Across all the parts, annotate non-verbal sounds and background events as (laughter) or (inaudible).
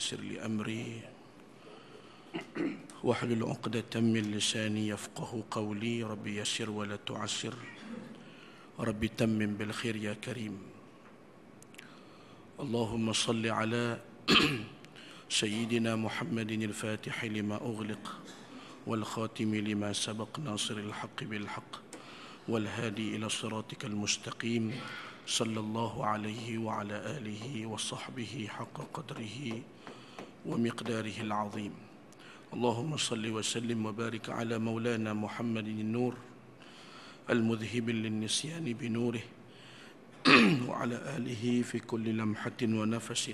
يسر لي أمري واحلل عقدة من لساني يفقه قولي ربي يسر ولا تعسر ربي تمم بالخير يا كريم اللهم صل على (clears throat) سيدنا محمد الفاتح لما أغلق والخاتم لما سبق ناصر الحق بالحق والهادي إلى صراطك المستقيم صلى الله عليه وعلى آله وصحبه حق قدره ومقداره العظيم اللهم صل وسلم وبارك على مولانا محمد النور المذهب للنسيان بنوره (clears throat) وعلى آله في كل لمحة ونفس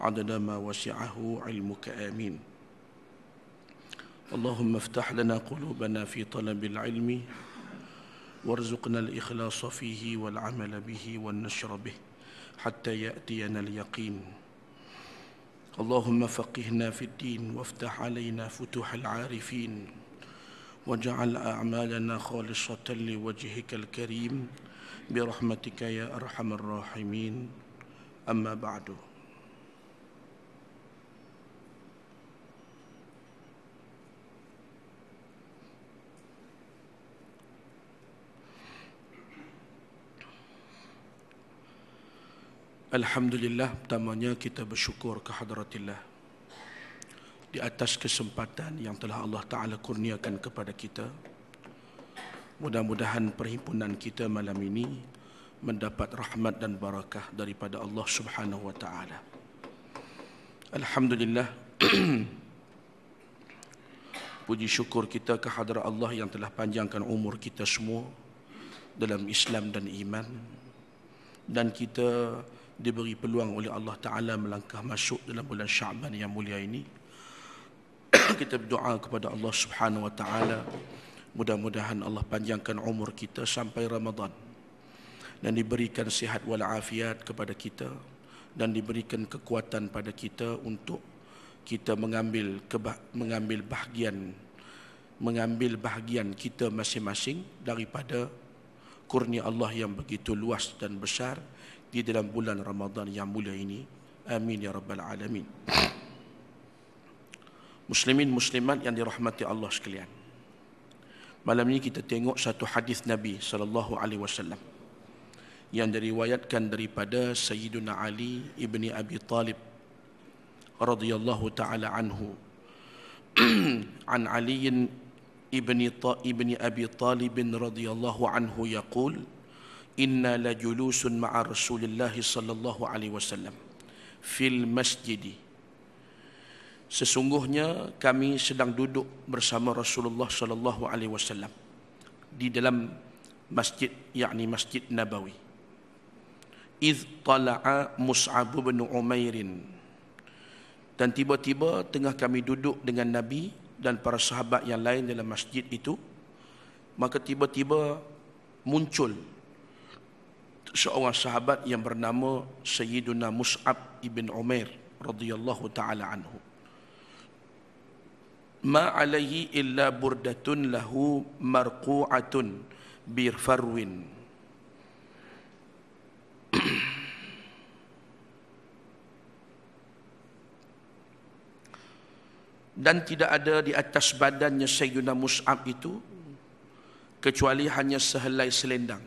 عدد ما وسعه علمك آمين اللهم افتح لنا قلوبنا في طلب العلم وارزقنا الإخلاص فيه والعمل به والنشر به حتى يأتينا اليقين اللهم فقهنا في الدين وافتح علينا فتوح العارفين واجعل أعمالنا خالصة لوجهك الكريم برحمتك يا أرحم الراحمين أما بعد Alhamdulillah pertamanya kita bersyukur kehadratillah di atas kesempatan yang telah Allah Ta'ala kurniakan kepada kita mudah-mudahan perhimpunan kita malam ini mendapat rahmat dan barakah daripada Allah Subhanahu Wa Ta'ala Alhamdulillah (clears throat) puji syukur kita kehadrat Allah yang telah panjangkan umur kita semua dalam Islam dan iman dan kita diberi peluang oleh Allah Ta'ala melangkah masuk dalam bulan Syaban yang mulia ini. (clears throat) kita berdoa kepada Allah Subhanahu Wa Ta'ala. Mudah-mudahan Allah panjangkan umur kita sampai Ramadan. Dan diberikan sihat walafiat kepada kita. Dan diberikan kekuatan pada kita untuk kita mengambil keba- mengambil bahagian mengambil bahagian kita masing-masing daripada kurnia Allah yang begitu luas dan besar di dalam bulan Ramadhan yang mulia ini. Amin ya rabbal alamin. Muslimin muslimat yang dirahmati Allah sekalian. Malam ini kita tengok satu hadis Nabi sallallahu alaihi wasallam yang diriwayatkan daripada Sayyidina Ali ibni Abi Talib radhiyallahu taala anhu (clears throat) an Ali ibni Ta ibni Abi Talib radhiyallahu anhu yaqul inna la julusun ma'a rasulillahi sallallahu alaihi wasallam fil masjidi sesungguhnya kami sedang duduk bersama Rasulullah sallallahu alaihi wasallam di dalam masjid yakni masjid Nabawi iz tala'a mus'ab bin umair dan tiba-tiba tengah kami duduk dengan Nabi dan para sahabat yang lain dalam masjid itu maka tiba-tiba muncul seorang sahabat yang bernama Sayyiduna Mus'ab ibn Umair radhiyallahu taala anhu. Ma alaihi illa burdatun lahu marqu'atun bi farwin. Dan tidak ada di atas badannya Sayyidina Mus'ab itu Kecuali hanya sehelai selendang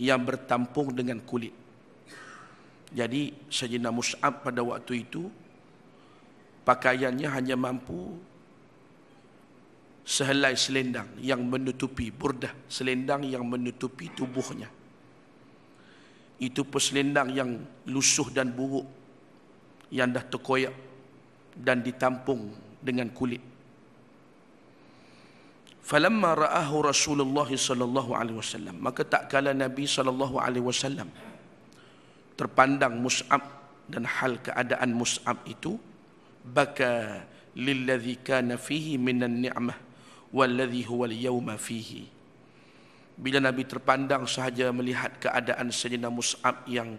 yang bertampung dengan kulit. Jadi Sayyidina Mus'ab pada waktu itu pakaiannya hanya mampu sehelai selendang yang menutupi burdah selendang yang menutupi tubuhnya itu peselendang yang lusuh dan buruk yang dah terkoyak dan ditampung dengan kulit falamma ra'ahu Rasulullah sallallahu alaihi wasallam maka tak kala Nabi sallallahu alaihi wasallam terpandang Mus'ab dan hal keadaan Mus'ab itu baka lilladhi kana fihi minan ni'mah walladhi huwa al fihi bila Nabi terpandang sahaja melihat keadaan Sayyidina Mus'ab yang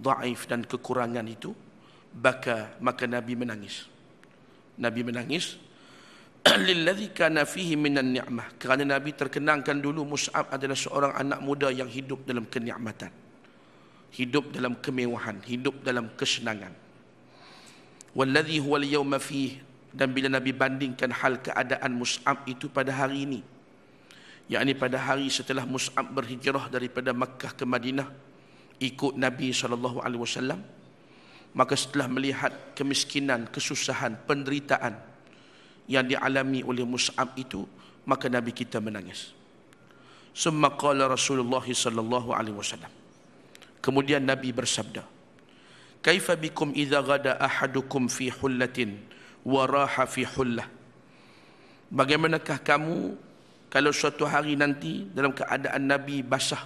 dhaif dan kekurangan itu baka maka Nabi menangis Nabi menangis (clears throat) lillazi kana fihi minan ni'mah kerana nabi terkenangkan dulu Mus'ab adalah seorang anak muda yang hidup dalam kenikmatan hidup dalam kemewahan hidup dalam kesenangan wallazi huwa al fihi dan bila nabi bandingkan hal keadaan Mus'ab itu pada hari ini yakni pada hari setelah Mus'ab berhijrah daripada Makkah ke Madinah ikut nabi saw, maka setelah melihat kemiskinan kesusahan penderitaan yang dialami oleh Mus'ab itu maka Nabi kita menangis. Summa qala Rasulullah sallallahu alaihi wasallam. Kemudian Nabi bersabda, "Kaifa bikum idza ghada ahadukum fi hullatin wa raha fi hullah?" Bagaimanakah kamu kalau suatu hari nanti dalam keadaan Nabi basah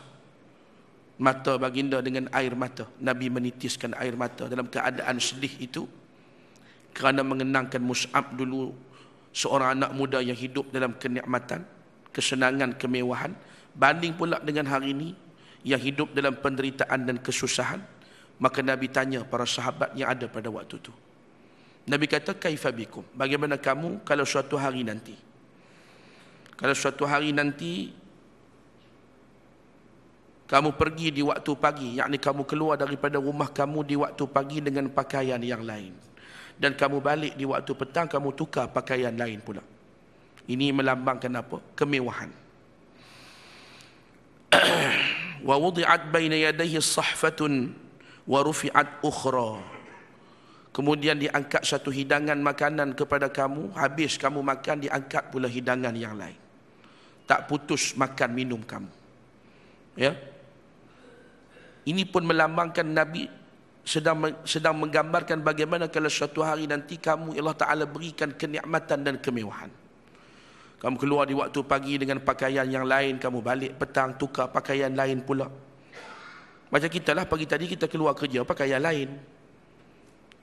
mata baginda dengan air mata, Nabi menitiskan air mata dalam keadaan sedih itu kerana mengenangkan Mus'ab dulu seorang anak muda yang hidup dalam kenikmatan, kesenangan, kemewahan banding pula dengan hari ini yang hidup dalam penderitaan dan kesusahan maka Nabi tanya para sahabat yang ada pada waktu itu Nabi kata kaifabikum bagaimana kamu kalau suatu hari nanti kalau suatu hari nanti kamu pergi di waktu pagi yakni kamu keluar daripada rumah kamu di waktu pagi dengan pakaian yang lain dan kamu balik di waktu petang kamu tukar pakaian lain pula. Ini melambangkan apa? Kemewahan. (clears throat) Wa wudi'at baina yadayhi sahfatun wa rufi'at ukhra. Kemudian diangkat satu hidangan makanan kepada kamu, habis kamu makan diangkat pula hidangan yang lain. Tak putus makan minum kamu. Ya. Ini pun melambangkan Nabi sedang sedang menggambarkan bagaimana kalau suatu hari nanti kamu Allah Taala berikan kenikmatan dan kemewahan. Kamu keluar di waktu pagi dengan pakaian yang lain, kamu balik petang tukar pakaian lain pula. Macam kita lah pagi tadi kita keluar kerja pakaian lain.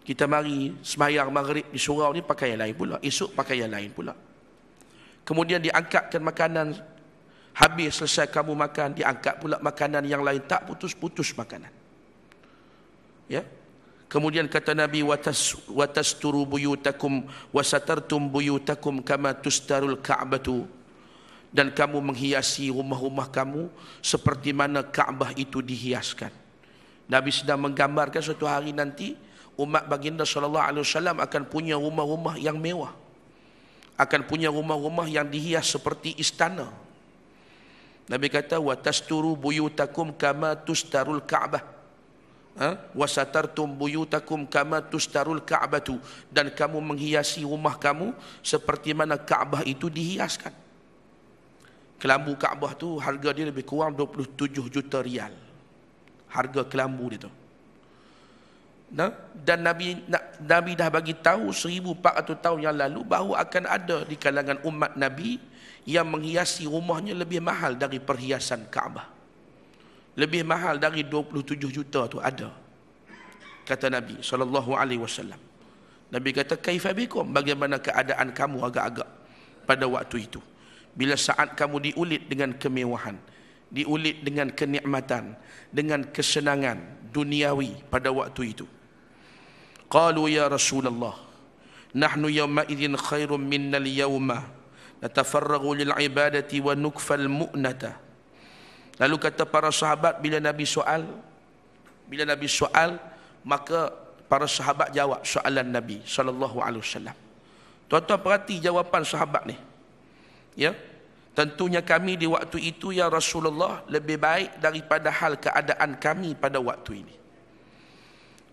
Kita mari semayang maghrib di surau ni pakaian lain pula. Esok pakaian lain pula. Kemudian diangkatkan makanan. Habis selesai kamu makan, diangkat pula makanan yang lain. Tak putus-putus makanan ya kemudian kata nabi watas Turu buyutakum wasatartum buyutakum kama tustarul ka'batu dan kamu menghiasi rumah-rumah kamu seperti mana Kaabah itu dihiaskan. Nabi sedang menggambarkan suatu hari nanti umat baginda sallallahu alaihi wasallam akan punya rumah-rumah yang mewah. Akan punya rumah-rumah yang dihias seperti istana. Nabi kata watasturu buyutakum kama tustarul Kaabah. Ha? wasatartum buyutakum kama tustarul ka'batu dan kamu menghiasi rumah kamu seperti mana Kaabah itu dihiaskan. Kelambu Kaabah tu harga dia lebih kurang 27 juta rial. Harga kelambu dia tu. Nah, dan Nabi Nabi dah bagi tahu 1400 tahun yang lalu bahawa akan ada di kalangan umat Nabi yang menghiasi rumahnya lebih mahal dari perhiasan Kaabah lebih mahal dari 27 juta tu ada kata Nabi sallallahu alaihi wasallam Nabi kata kaifabikum bagaimana keadaan kamu agak-agak pada waktu itu bila saat kamu diulit dengan kemewahan diulit dengan kenikmatan dengan kesenangan duniawi pada waktu itu qalu ya rasulullah nahnu yawma idzin khairum minnal yawma natafarragu lil wa nukfal mu'nata Lalu kata para sahabat bila Nabi soal bila Nabi soal maka para sahabat jawab soalan Nabi sallallahu alaihi wasallam. Tuan-tuan perhati jawapan sahabat ni. Ya. Tentunya kami di waktu itu ya Rasulullah lebih baik daripada hal keadaan kami pada waktu ini.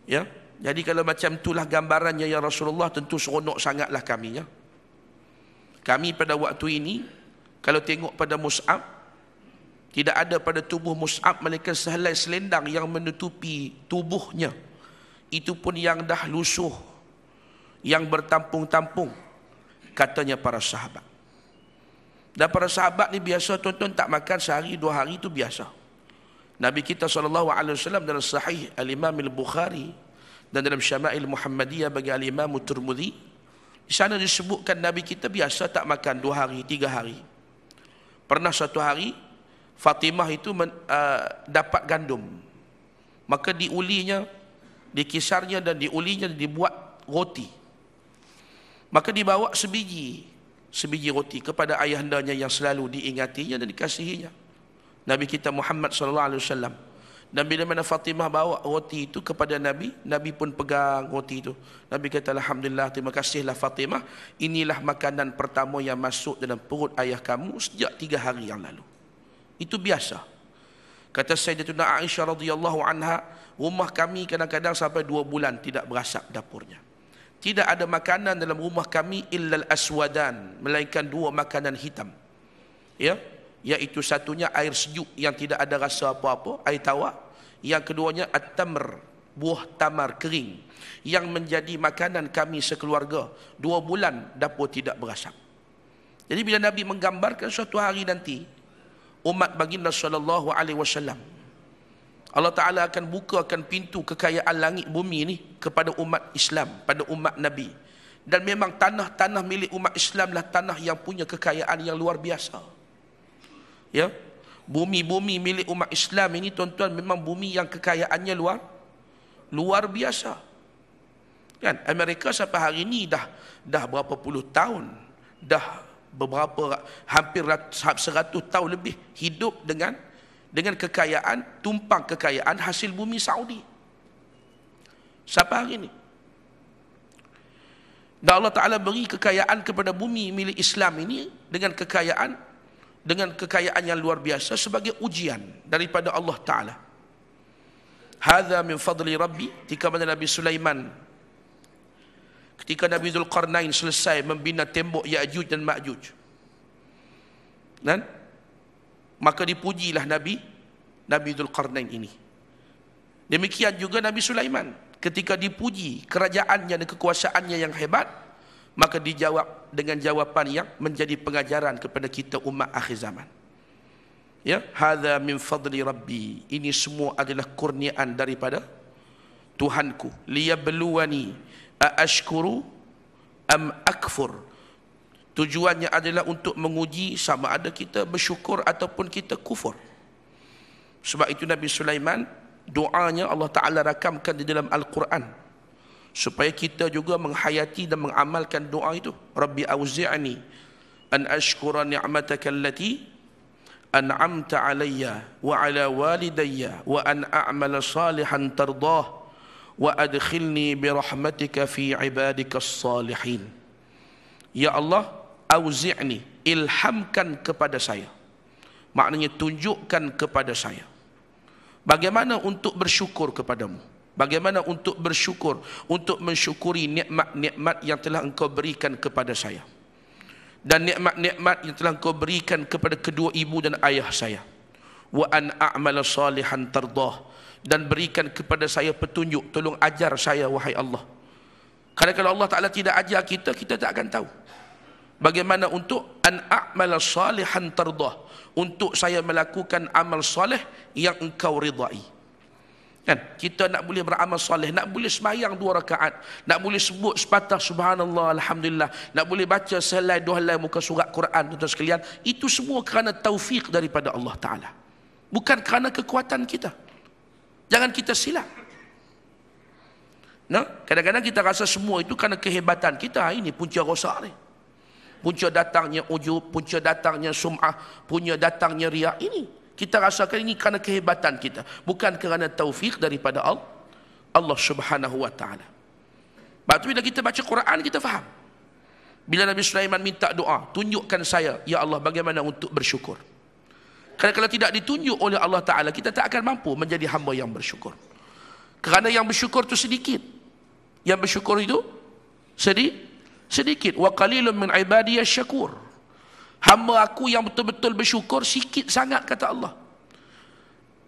Ya. Jadi kalau macam itulah gambarannya ya Rasulullah tentu seronok sangatlah kami ya. Kami pada waktu ini kalau tengok pada mus'ab tidak ada pada tubuh Mus'ab melainkan sehelai selendang yang menutupi tubuhnya. Itu pun yang dah lusuh. Yang bertampung-tampung. Katanya para sahabat. Dan para sahabat ni biasa tuan-tuan tak makan sehari dua hari itu biasa. Nabi kita SAW dalam sahih Al-Imam Al-Bukhari dan dalam Syama'il Muhammadiyah bagi Al-Imam Al-Turmudhi. Di sana disebutkan Nabi kita biasa tak makan dua hari, tiga hari. Pernah satu hari, Fatimah itu men, uh, dapat gandum. Maka diulinya, dikisarnya dan diulinya dibuat roti. Maka dibawa sebiji, sebiji roti kepada ayahandanya yang selalu diingatinya dan dikasihinya. Nabi kita Muhammad sallallahu alaihi wasallam. Dan bila mana Fatimah bawa roti itu kepada Nabi, Nabi pun pegang roti itu. Nabi kata, Alhamdulillah, terima kasihlah Fatimah. Inilah makanan pertama yang masuk dalam perut ayah kamu sejak tiga hari yang lalu. Itu biasa. Kata Sayyidatuna Aisyah radhiyallahu anha, rumah kami kadang-kadang sampai dua bulan tidak berasap dapurnya. Tidak ada makanan dalam rumah kami illal aswadan, melainkan dua makanan hitam. Ya, iaitu satunya air sejuk yang tidak ada rasa apa-apa, air tawar. Yang keduanya at-tamr, buah tamar kering yang menjadi makanan kami sekeluarga dua bulan dapur tidak berasap jadi bila Nabi menggambarkan suatu hari nanti umat baginda sallallahu alaihi wasallam Allah Taala akan bukakan pintu kekayaan langit bumi ni kepada umat Islam pada umat nabi dan memang tanah-tanah milik umat Islam lah tanah yang punya kekayaan yang luar biasa ya bumi-bumi milik umat Islam ini tuan-tuan memang bumi yang kekayaannya luar luar biasa kan Amerika sampai hari ini dah dah berapa puluh tahun dah beberapa hampir seratus tahun lebih hidup dengan dengan kekayaan tumpang kekayaan hasil bumi Saudi. Siapa hari ini. Dan Allah Taala beri kekayaan kepada bumi milik Islam ini dengan kekayaan dengan kekayaan yang luar biasa sebagai ujian daripada Allah Taala. Hadza min fadli Rabbi, ketika Nabi Sulaiman Ketika Nabi Zulkarnain selesai membina tembok Ya'juj dan Ma'juj. Dan maka dipujilah Nabi Nabi Zulkarnain ini. Demikian juga Nabi Sulaiman ketika dipuji kerajaannya dan kekuasaannya yang hebat maka dijawab dengan jawapan yang menjadi pengajaran kepada kita umat akhir zaman. Ya, hadza min fadli rabbi. Ini semua adalah kurniaan daripada Tuhanku. Liyabluwani. beluani aashkuru am akfur tujuannya adalah untuk menguji sama ada kita bersyukur ataupun kita kufur sebab itu Nabi Sulaiman doanya Allah Ta'ala rakamkan di dalam Al-Quran supaya kita juga menghayati dan mengamalkan doa itu Rabbi awzi'ani an ashkura ni'mataka allati an'amta alayya wa ala walidayya wa an a'mala salihan tardah وأدخلني برحمتك في عبادك الصالحين Ya Allah, أوزعني ilhamkan kepada saya maknanya tunjukkan kepada saya bagaimana untuk bersyukur kepadamu bagaimana untuk bersyukur untuk mensyukuri nikmat-nikmat yang telah engkau berikan kepada saya dan nikmat-nikmat yang telah engkau berikan kepada kedua ibu dan ayah saya wa an a'mala salihan tardah dan berikan kepada saya petunjuk tolong ajar saya wahai Allah kerana kalau Allah Ta'ala tidak ajar kita kita tak akan tahu bagaimana untuk an a'mal salihan tardah untuk saya melakukan amal soleh yang engkau ridai kan kita nak boleh beramal soleh nak boleh semayang dua rakaat nak boleh sebut sepatah subhanallah alhamdulillah nak boleh baca sehelai dua helai muka surat Quran tuan sekalian itu semua kerana taufik daripada Allah taala bukan kerana kekuatan kita Jangan kita silap. Nah, kadang-kadang kita rasa semua itu kerana kehebatan kita. Ah, ini punca rosak ni. Punca datangnya ujub, punca datangnya sum'ah, punca datangnya riak ini. Kita rasakan ini kerana kehebatan kita. Bukan kerana taufik daripada Allah. Allah subhanahu wa ta'ala. Lepas bila kita baca Quran, kita faham. Bila Nabi Sulaiman minta doa, tunjukkan saya, Ya Allah, bagaimana untuk bersyukur. Kerana kalau tidak ditunjuk oleh Allah Ta'ala, kita tak akan mampu menjadi hamba yang bersyukur. Kerana yang bersyukur itu sedikit. Yang bersyukur itu sedih, sedikit. Wa qalilun min ibadiyah syakur. Hamba aku yang betul-betul bersyukur, sikit sangat kata Allah.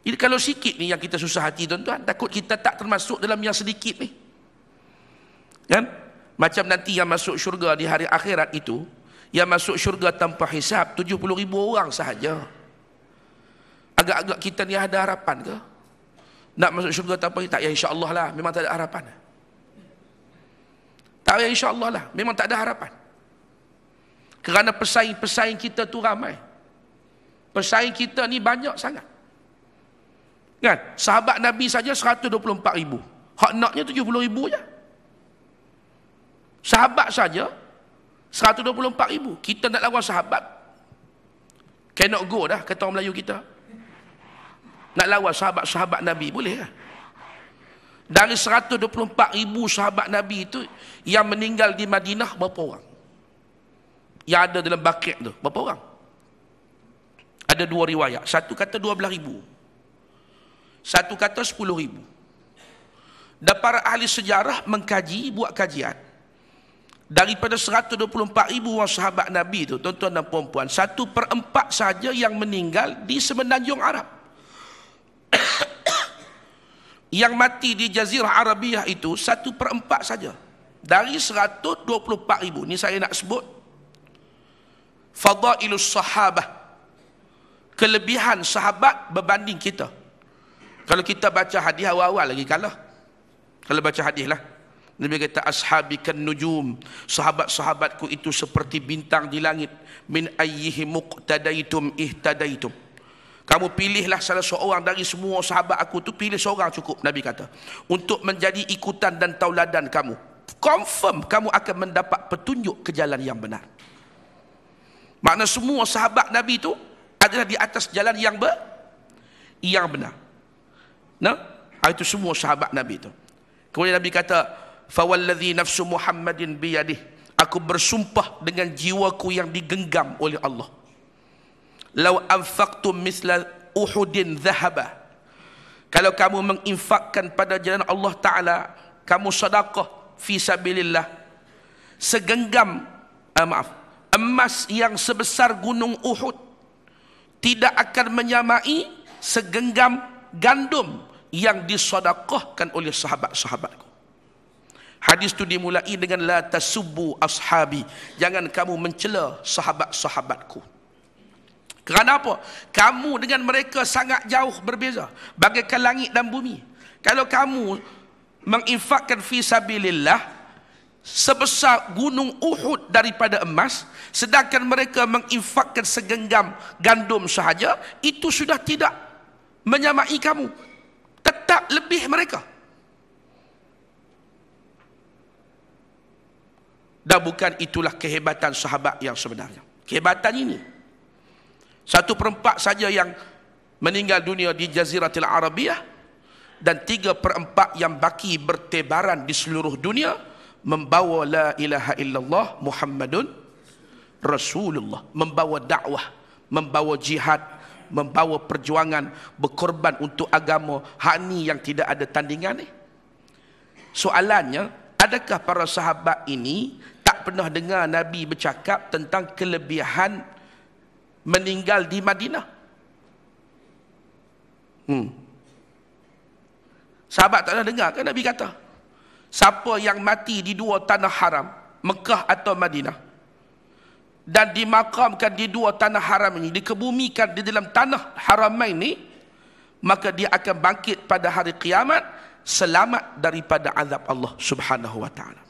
Ini kalau sikit ni yang kita susah hati tuan-tuan, takut kita tak termasuk dalam yang sedikit ni. Kan? Macam nanti yang masuk syurga di hari akhirat itu, yang masuk syurga tanpa hisap, 70 ribu orang sahaja agak-agak kita ni ada harapan ke? Nak masuk syurga tak apa? Tak ya Allah lah. Memang tak ada harapan. Tak ya Allah lah. Memang tak ada harapan. Kerana pesaing-pesaing kita tu ramai. Pesaing kita ni banyak sangat. Kan? Sahabat Nabi saja 124 ribu. Hak naknya 70 ribu je. Sahabat saja 124 ribu. Kita nak lawan sahabat. Cannot go dah kata orang Melayu kita. Nak lawan sahabat-sahabat Nabi boleh lah. Dari 124 ribu sahabat Nabi itu yang meninggal di Madinah berapa orang? Yang ada dalam bakit tu berapa orang? Ada dua riwayat. Satu kata 12 ribu. Satu kata 10 ribu. Dan para ahli sejarah mengkaji, buat kajian. Daripada 124 ribu orang sahabat Nabi itu, tuan-tuan dan puan satu per empat saja yang meninggal di semenanjung Arab. (coughs) yang mati di Jazirah Arabiah itu satu per empat saja dari 124 ribu ini saya nak sebut fadailus sahabah kelebihan sahabat berbanding kita kalau kita baca hadis awal-awal lagi kalah kalau baca hadis lah Nabi kata ashabi kan nujum sahabat-sahabatku itu seperti bintang di langit min ayyihi muqtadaitum ihtadaitum kamu pilihlah salah seorang dari semua sahabat aku tu pilih seorang cukup Nabi kata untuk menjadi ikutan dan tauladan kamu. Confirm kamu akan mendapat petunjuk ke jalan yang benar. Makna semua sahabat Nabi itu adalah di atas jalan yang ber yang benar. Nah, ah, itu semua sahabat Nabi itu. Kemudian Nabi kata, "Fawalladhi nafsu Muhammadin biyadih." Aku bersumpah dengan jiwaku yang digenggam oleh Allah law anfaqtum misla uhudin dhahaba kalau kamu menginfakkan pada jalan Allah taala kamu sedekah fi sabilillah segenggam eh, maaf emas yang sebesar gunung Uhud tidak akan menyamai segenggam gandum yang disedekahkan oleh sahabat-sahabatku. Hadis itu dimulai dengan la tasubbu ashabi, jangan kamu mencela sahabat-sahabatku. Kerana apa? Kamu dengan mereka sangat jauh berbeza. Bagaikan langit dan bumi. Kalau kamu menginfakkan fi sabilillah sebesar gunung Uhud daripada emas sedangkan mereka menginfakkan segenggam gandum sahaja itu sudah tidak menyamai kamu tetap lebih mereka dan bukan itulah kehebatan sahabat yang sebenarnya kehebatan ini satu perempat saja yang meninggal dunia di Jaziratul Arabiah dan tiga perempat yang baki bertebaran di seluruh dunia membawa la ilaha illallah Muhammadun Rasulullah membawa dakwah membawa jihad membawa perjuangan berkorban untuk agama hani yang tidak ada tandingan ni soalannya adakah para sahabat ini tak pernah dengar nabi bercakap tentang kelebihan meninggal di Madinah. Hmm. Sahabat tak nak dengar kan Nabi kata? Siapa yang mati di dua tanah haram, Mekah atau Madinah, dan dimakamkan di dua tanah haram ini, dikebumikan di dalam tanah haram ini, maka dia akan bangkit pada hari kiamat selamat daripada azab Allah Subhanahu wa taala.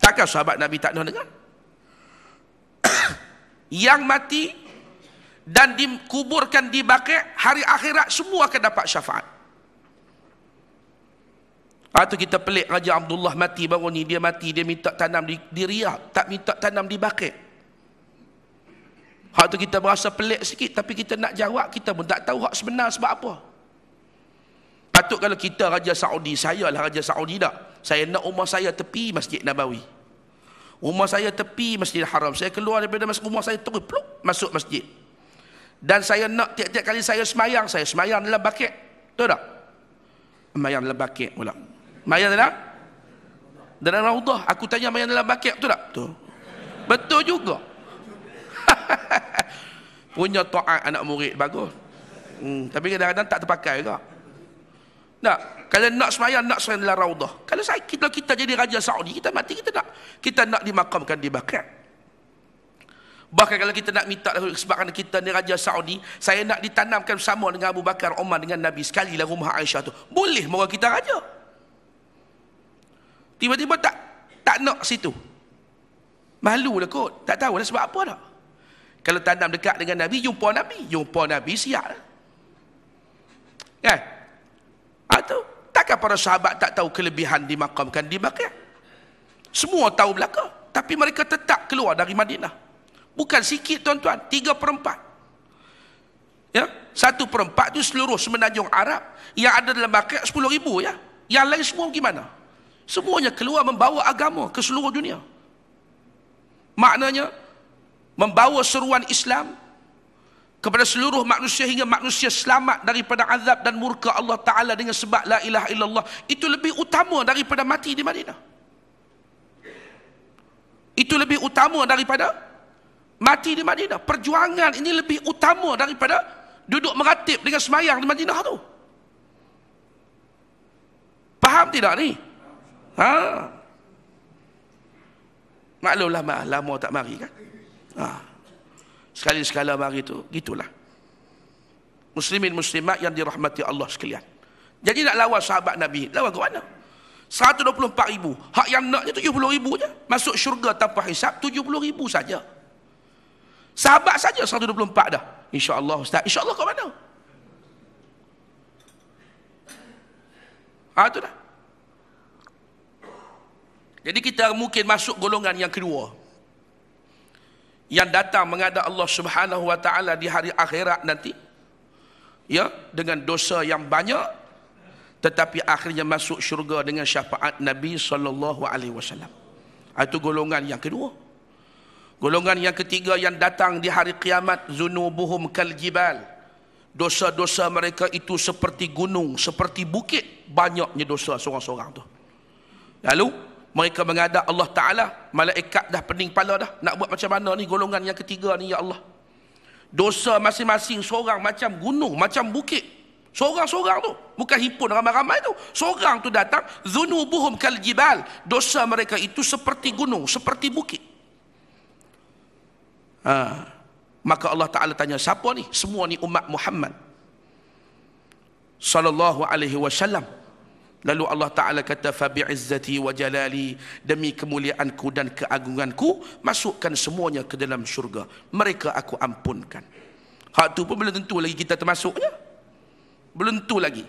Takkan sahabat Nabi tak nak dengar? (coughs) yang mati dan dikuburkan di baki hari akhirat semua akan dapat syafaat atau kita pelik Raja Abdullah mati baru ni dia mati dia minta tanam di, di Riyadh tak minta tanam di bakir Hak tu kita berasa pelik sikit tapi kita nak jawab kita pun tak tahu hak sebenar sebab apa. Patut kalau kita Raja Saudi, saya lah Raja Saudi dah. Saya nak rumah saya tepi Masjid Nabawi. Rumah saya tepi masjid Haram. Saya keluar daripada masuk rumah saya terus Pluk masuk masjid. Dan saya nak tiap-tiap kali saya semayang, saya semayang dalam baket. Tahu tak? Semayang dalam baket pula. Semayang dalam? Dalam raudah. Aku tanya semayang dalam baket. Tahu tak? Tuh. Betul juga. (laughs) Punya to'at anak murid. Bagus. Hmm, tapi kadang-kadang tak terpakai juga. Tak. Kalau nak semayang, nak semayang dalam raudah. Kalau saya, kita kita jadi raja Saudi, kita mati, kita nak. Kita nak dimakamkan di Bakar. Bahkan kalau kita nak minta sebab kerana kita ni Raja Saudi, saya nak ditanamkan sama dengan Abu Bakar, Umar dengan Nabi sekali lah rumah Aisyah tu. Boleh mahu kita raja. Tiba-tiba tak tak nak situ. Malu lah kot. Tak tahu lah sebab apa dah. Kalau tanam dekat dengan Nabi, jumpa Nabi. Jumpa Nabi siap lah. Kan? Eh? Atau ah, takkan para sahabat tak tahu kelebihan dimakamkan di Makkah? Semua tahu belaka, tapi mereka tetap keluar dari Madinah. Bukan sikit tuan-tuan, 3 per 4. Ya, 1 per 4 tu seluruh semenanjung Arab yang ada dalam Makkah 10 ribu ya. Yang lain semua gimana? Semuanya keluar membawa agama ke seluruh dunia. Maknanya membawa seruan Islam kepada seluruh manusia hingga manusia selamat daripada azab dan murka Allah Ta'ala dengan sebab la ilaha illallah itu lebih utama daripada mati di Madinah itu lebih utama daripada mati di Madinah perjuangan ini lebih utama daripada duduk meratib dengan semayang di Madinah tu faham tidak ni? Ha? maklumlah mak lama tak mari kan? Haa sekali-sekala mari itu, gitulah muslimin muslimat yang dirahmati Allah sekalian jadi nak lawan sahabat Nabi lawan ke mana 124 ribu hak yang naknya 70 ribu je masuk syurga tanpa hisap 70 ribu saja sahabat saja 124 dah insyaAllah ustaz insyaAllah ke mana ha tu dah jadi kita mungkin masuk golongan yang kedua yang datang menghadap Allah Subhanahu wa taala di hari akhirat nanti ya dengan dosa yang banyak tetapi akhirnya masuk syurga dengan syafaat Nabi sallallahu alaihi wasallam ah, itu golongan yang kedua golongan yang ketiga yang datang di hari kiamat zunubuhum kal jibal dosa-dosa mereka itu seperti gunung seperti bukit banyaknya dosa seorang-seorang tu lalu mereka mengadap Allah Ta'ala. Malaikat dah pening kepala dah. Nak buat macam mana ni golongan yang ketiga ni ya Allah. Dosa masing-masing seorang macam gunung, macam bukit. Seorang-seorang tu. Bukan hipun ramai-ramai tu. Seorang tu datang. Zunubuhum kal jibal. Dosa mereka itu seperti gunung, seperti bukit. Ha. Maka Allah Ta'ala tanya, siapa ni? Semua ni umat Muhammad. Sallallahu alaihi wasallam. Lalu Allah Ta'ala kata, "Fabi wa jalali Demi kemuliaanku dan keagunganku, masukkan semuanya ke dalam syurga. Mereka aku ampunkan. Hak itu pun belum tentu lagi kita termasuknya. Belum tentu lagi.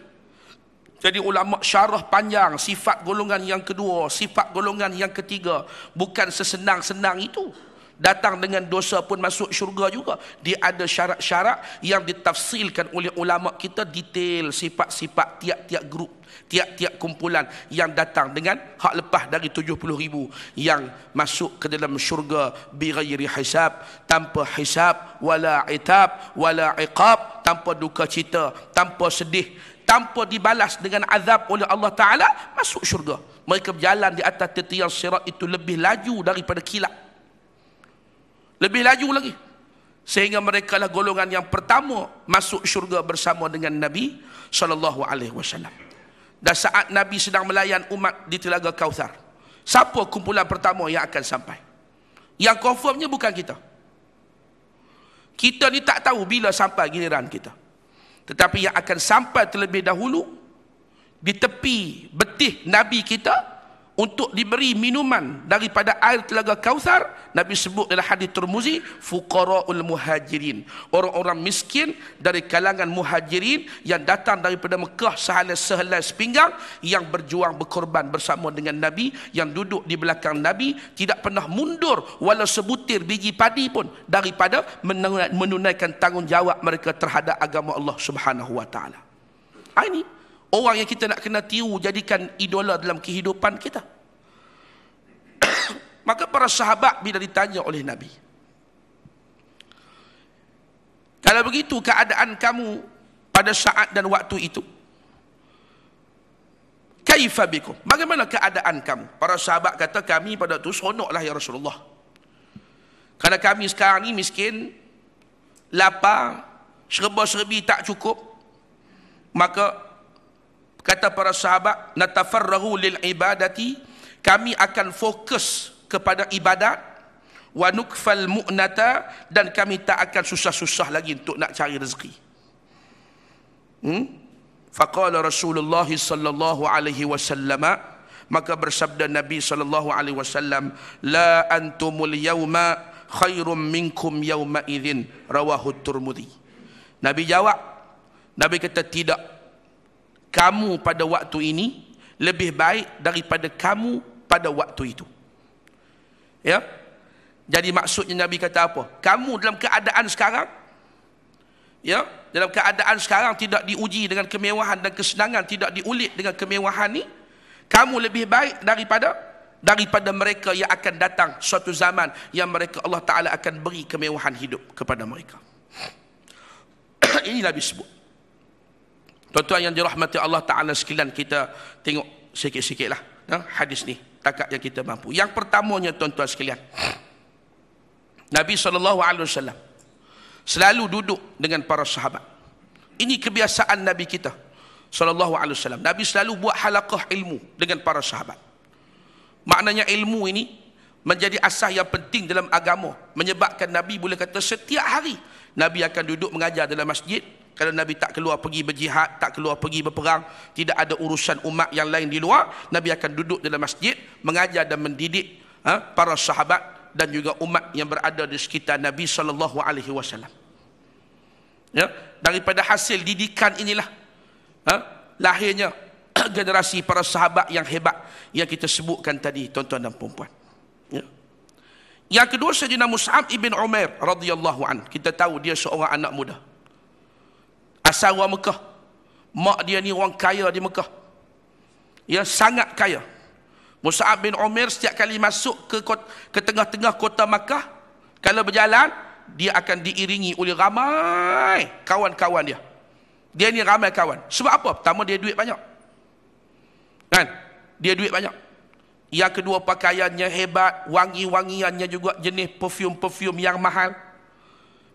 Jadi ulama syarah panjang sifat golongan yang kedua, sifat golongan yang ketiga. Bukan sesenang-senang itu. Datang dengan dosa pun masuk syurga juga. Dia ada syarat-syarat yang ditafsilkan oleh ulama kita detail sifat-sifat tiap-tiap grup tiap-tiap kumpulan yang datang dengan hak lepas dari 70 ribu yang masuk ke dalam syurga birayri hisab tanpa hisab wala itab wala iqab tanpa duka cita tanpa sedih tanpa dibalas dengan azab oleh Allah Ta'ala masuk syurga mereka berjalan di atas tetian sirat itu lebih laju daripada kilat lebih laju lagi sehingga mereka lah golongan yang pertama masuk syurga bersama dengan Nabi sallallahu alaihi wasallam dan saat Nabi sedang melayan umat di Telaga Kauthar. Siapa kumpulan pertama yang akan sampai? Yang confirmnya bukan kita. Kita ni tak tahu bila sampai giliran kita. Tetapi yang akan sampai terlebih dahulu di tepi betih Nabi kita untuk diberi minuman daripada air telaga Kausar Nabi sebut dalam hadis Tirmizi fuqaraul muhajirin orang-orang miskin dari kalangan muhajirin yang datang daripada Mekah sehelai sehelai sepinggang yang berjuang berkorban bersama dengan Nabi yang duduk di belakang Nabi tidak pernah mundur walau sebutir biji padi pun daripada menunaikan tanggungjawab mereka terhadap agama Allah Subhanahu wa taala ah, ini orang yang kita nak kena tiru jadikan idola dalam kehidupan kita (coughs) maka para sahabat bila ditanya oleh nabi kalau begitu keadaan kamu pada saat dan waktu itu kaifa bikum bagaimana keadaan kamu para sahabat kata kami pada tu sonoklah ya rasulullah kerana kami sekarang ini miskin lapar serba-serbi tak cukup maka kata para sahabat natafarrahu lil ibadati kami akan fokus kepada ibadat wa nukfal mu'nata dan kami tak akan susah-susah lagi untuk nak cari rezeki hmm faqala rasulullah sallallahu alaihi wasallam maka bersabda nabi sallallahu alaihi wasallam la antumul yauma khairum minkum yauma idzin rawahu turmudi nabi jawab nabi kata tidak kamu pada waktu ini lebih baik daripada kamu pada waktu itu. Ya. Jadi maksudnya Nabi kata apa? Kamu dalam keadaan sekarang ya, dalam keadaan sekarang tidak diuji dengan kemewahan dan kesenangan, tidak diulit dengan kemewahan ni, kamu lebih baik daripada daripada mereka yang akan datang suatu zaman yang mereka Allah Taala akan beri kemewahan hidup kepada mereka. (clears throat) Ini Nabi sebut. Tuan-tuan yang dirahmati Allah Ta'ala sekalian kita tengok sikit-sikit lah ya, hadis ni. Takat yang kita mampu. Yang pertamanya tuan-tuan sekalian. Nabi SAW selalu duduk dengan para sahabat. Ini kebiasaan Nabi kita. SAW. Nabi selalu buat halakah ilmu dengan para sahabat. Maknanya ilmu ini menjadi asah yang penting dalam agama. Menyebabkan Nabi boleh kata setiap hari Nabi akan duduk mengajar dalam masjid kalau Nabi tak keluar pergi berjihad, tak keluar pergi berperang, tidak ada urusan umat yang lain di luar, Nabi akan duduk dalam masjid, mengajar dan mendidik ha, para sahabat dan juga umat yang berada di sekitar Nabi sallallahu alaihi wasallam. Ya, daripada hasil didikan inilah ha, lahirnya (clears throat) generasi para sahabat yang hebat yang kita sebutkan tadi tuan-tuan dan puan Ya. Yang kedua Sayyidina Mus'ab ibn Umair radhiyallahu an. Kita tahu dia seorang anak muda. Asal orang Mekah. Mak dia ni orang kaya di Mekah. Yang sangat kaya. Musa'ab bin Umir setiap kali masuk ke ke tengah-tengah kota Mekah. Kalau berjalan, dia akan diiringi oleh ramai kawan-kawan dia. Dia ni ramai kawan. Sebab apa? Pertama dia duit banyak. Kan? Dia duit banyak. Yang kedua pakaiannya hebat, wangi-wangiannya juga jenis perfume-perfume yang mahal.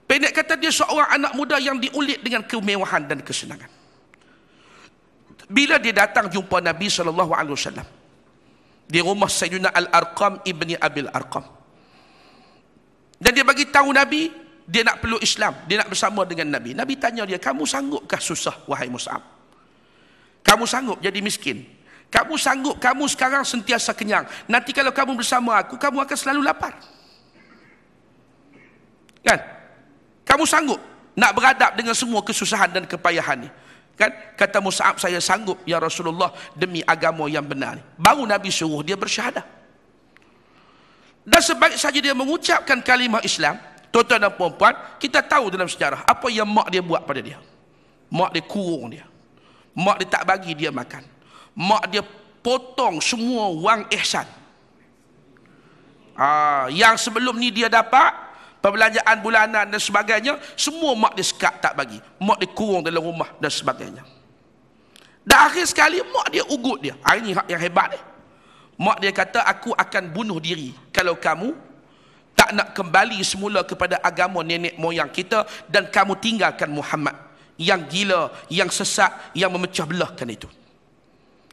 Pendek kata dia seorang anak muda yang diulit dengan kemewahan dan kesenangan. Bila dia datang jumpa Nabi SAW. Di rumah Sayyidina Al-Arqam Ibni Abil Arqam. Dan dia bagi tahu Nabi, dia nak peluk Islam. Dia nak bersama dengan Nabi. Nabi tanya dia, kamu sanggupkah susah, wahai Mus'ab? Kamu sanggup jadi miskin? Kamu sanggup, kamu sekarang sentiasa kenyang. Nanti kalau kamu bersama aku, kamu akan selalu lapar. Kan? Ya? kamu sanggup nak beradab dengan semua kesusahan dan kepayahan ni kan kata Mus'ab saya sanggup ya Rasulullah demi agama yang benar ni baru Nabi suruh dia bersyahadah dan sebaik saja dia mengucapkan kalimah Islam tuan-tuan dan puan-puan kita tahu dalam sejarah apa yang mak dia buat pada dia mak dia kurung dia mak dia tak bagi dia makan mak dia potong semua wang ihsan Ah, yang sebelum ni dia dapat perbelanjaan bulanan dan sebagainya semua mak dia sekat tak bagi mak dia kurung dalam rumah dan sebagainya dan akhir sekali mak dia ugut dia hari ini yang hebat ni mak dia kata aku akan bunuh diri kalau kamu tak nak kembali semula kepada agama nenek moyang kita dan kamu tinggalkan Muhammad yang gila, yang sesat, yang memecah belahkan itu.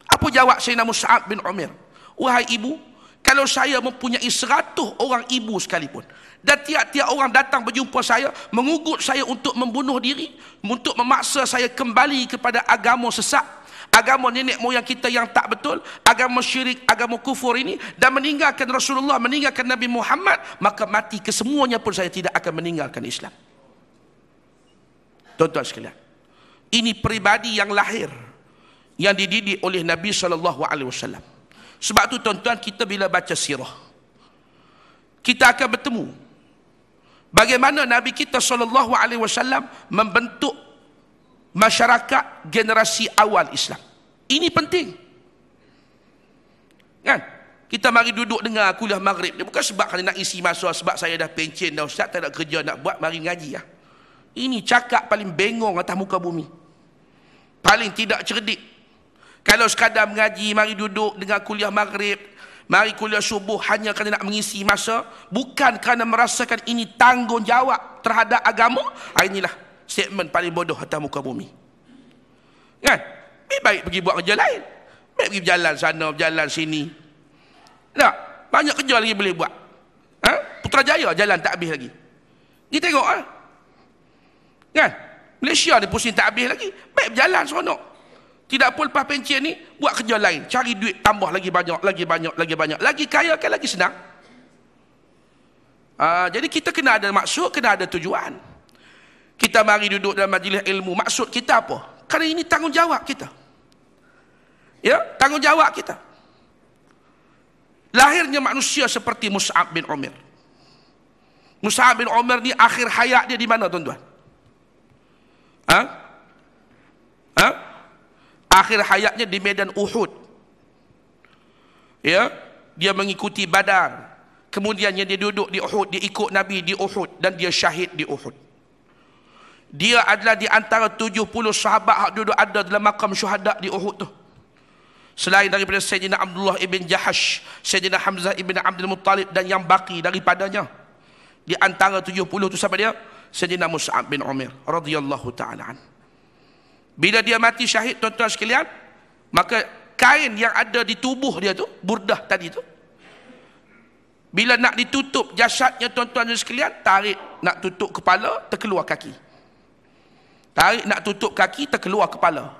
Apa jawab saya nama Mus'ab bin Umir? Wahai ibu, kalau saya mempunyai seratus orang ibu sekalipun dan tiap-tiap orang datang berjumpa saya, mengugut saya untuk membunuh diri, untuk memaksa saya kembali kepada agama sesat, agama nenek moyang kita yang tak betul, agama syirik, agama kufur ini, dan meninggalkan Rasulullah, meninggalkan Nabi Muhammad, maka mati kesemuanya pun saya tidak akan meninggalkan Islam. Tuan-tuan sekalian, ini peribadi yang lahir, yang dididik oleh Nabi SAW. Sebab tu tuan-tuan kita bila baca sirah, kita akan bertemu bagaimana Nabi kita sallallahu alaihi wasallam membentuk masyarakat generasi awal Islam. Ini penting. Kan? Kita mari duduk dengar kuliah maghrib ni bukan sebab kena nak isi masa sebab saya dah pencen dah ustaz tak ada kerja nak buat mari ngaji lah. Ini cakap paling bengong atas muka bumi. Paling tidak cerdik. Kalau sekadar mengaji, mari duduk dengan kuliah maghrib, Mari kuliah subuh hanya kerana nak mengisi masa. Bukan kerana merasakan ini tanggungjawab terhadap agama. Ah, inilah statement paling bodoh atas muka bumi. Kan? Lebih baik pergi buat kerja lain. Baik pergi berjalan sana, berjalan sini. Tak? Banyak kerja lagi boleh buat. Ha? Putrajaya jalan tak habis lagi. Kita tengok. Ha? Kan? Malaysia ni pusing tak habis lagi. Baik berjalan seronok. Tidak apa lepas pencen ni, buat kerja lain. Cari duit tambah lagi banyak, lagi banyak, lagi banyak. Lagi kaya kan lagi senang. Uh, jadi kita kena ada maksud, kena ada tujuan. Kita mari duduk dalam majlis ilmu. Maksud kita apa? Kerana ini tanggungjawab kita. Ya, tanggungjawab kita. Lahirnya manusia seperti Mus'ab bin Umar. Mus'ab bin Umar ni akhir hayat dia di mana tuan-tuan? Ha? Ha? akhir hayatnya di medan Uhud. Ya, dia mengikuti badan. Kemudiannya dia duduk di Uhud, dia ikut Nabi di Uhud dan dia syahid di Uhud. Dia adalah di antara 70 sahabat yang duduk ada dalam makam syuhada di Uhud tu. Selain daripada Sayyidina Abdullah ibn Jahash, Sayyidina Hamzah ibn Abdul Muttalib dan yang baki daripadanya. Di antara 70 tu siapa dia? Sayyidina Mus'ab bin Umar radhiyallahu ta'ala anhu. Bila dia mati syahid tuan-tuan sekalian, maka kain yang ada di tubuh dia tu, burdah tadi tu, bila nak ditutup jasadnya tuan-tuan sekalian, tarik nak tutup kepala, terkeluar kaki. Tarik nak tutup kaki, terkeluar kepala.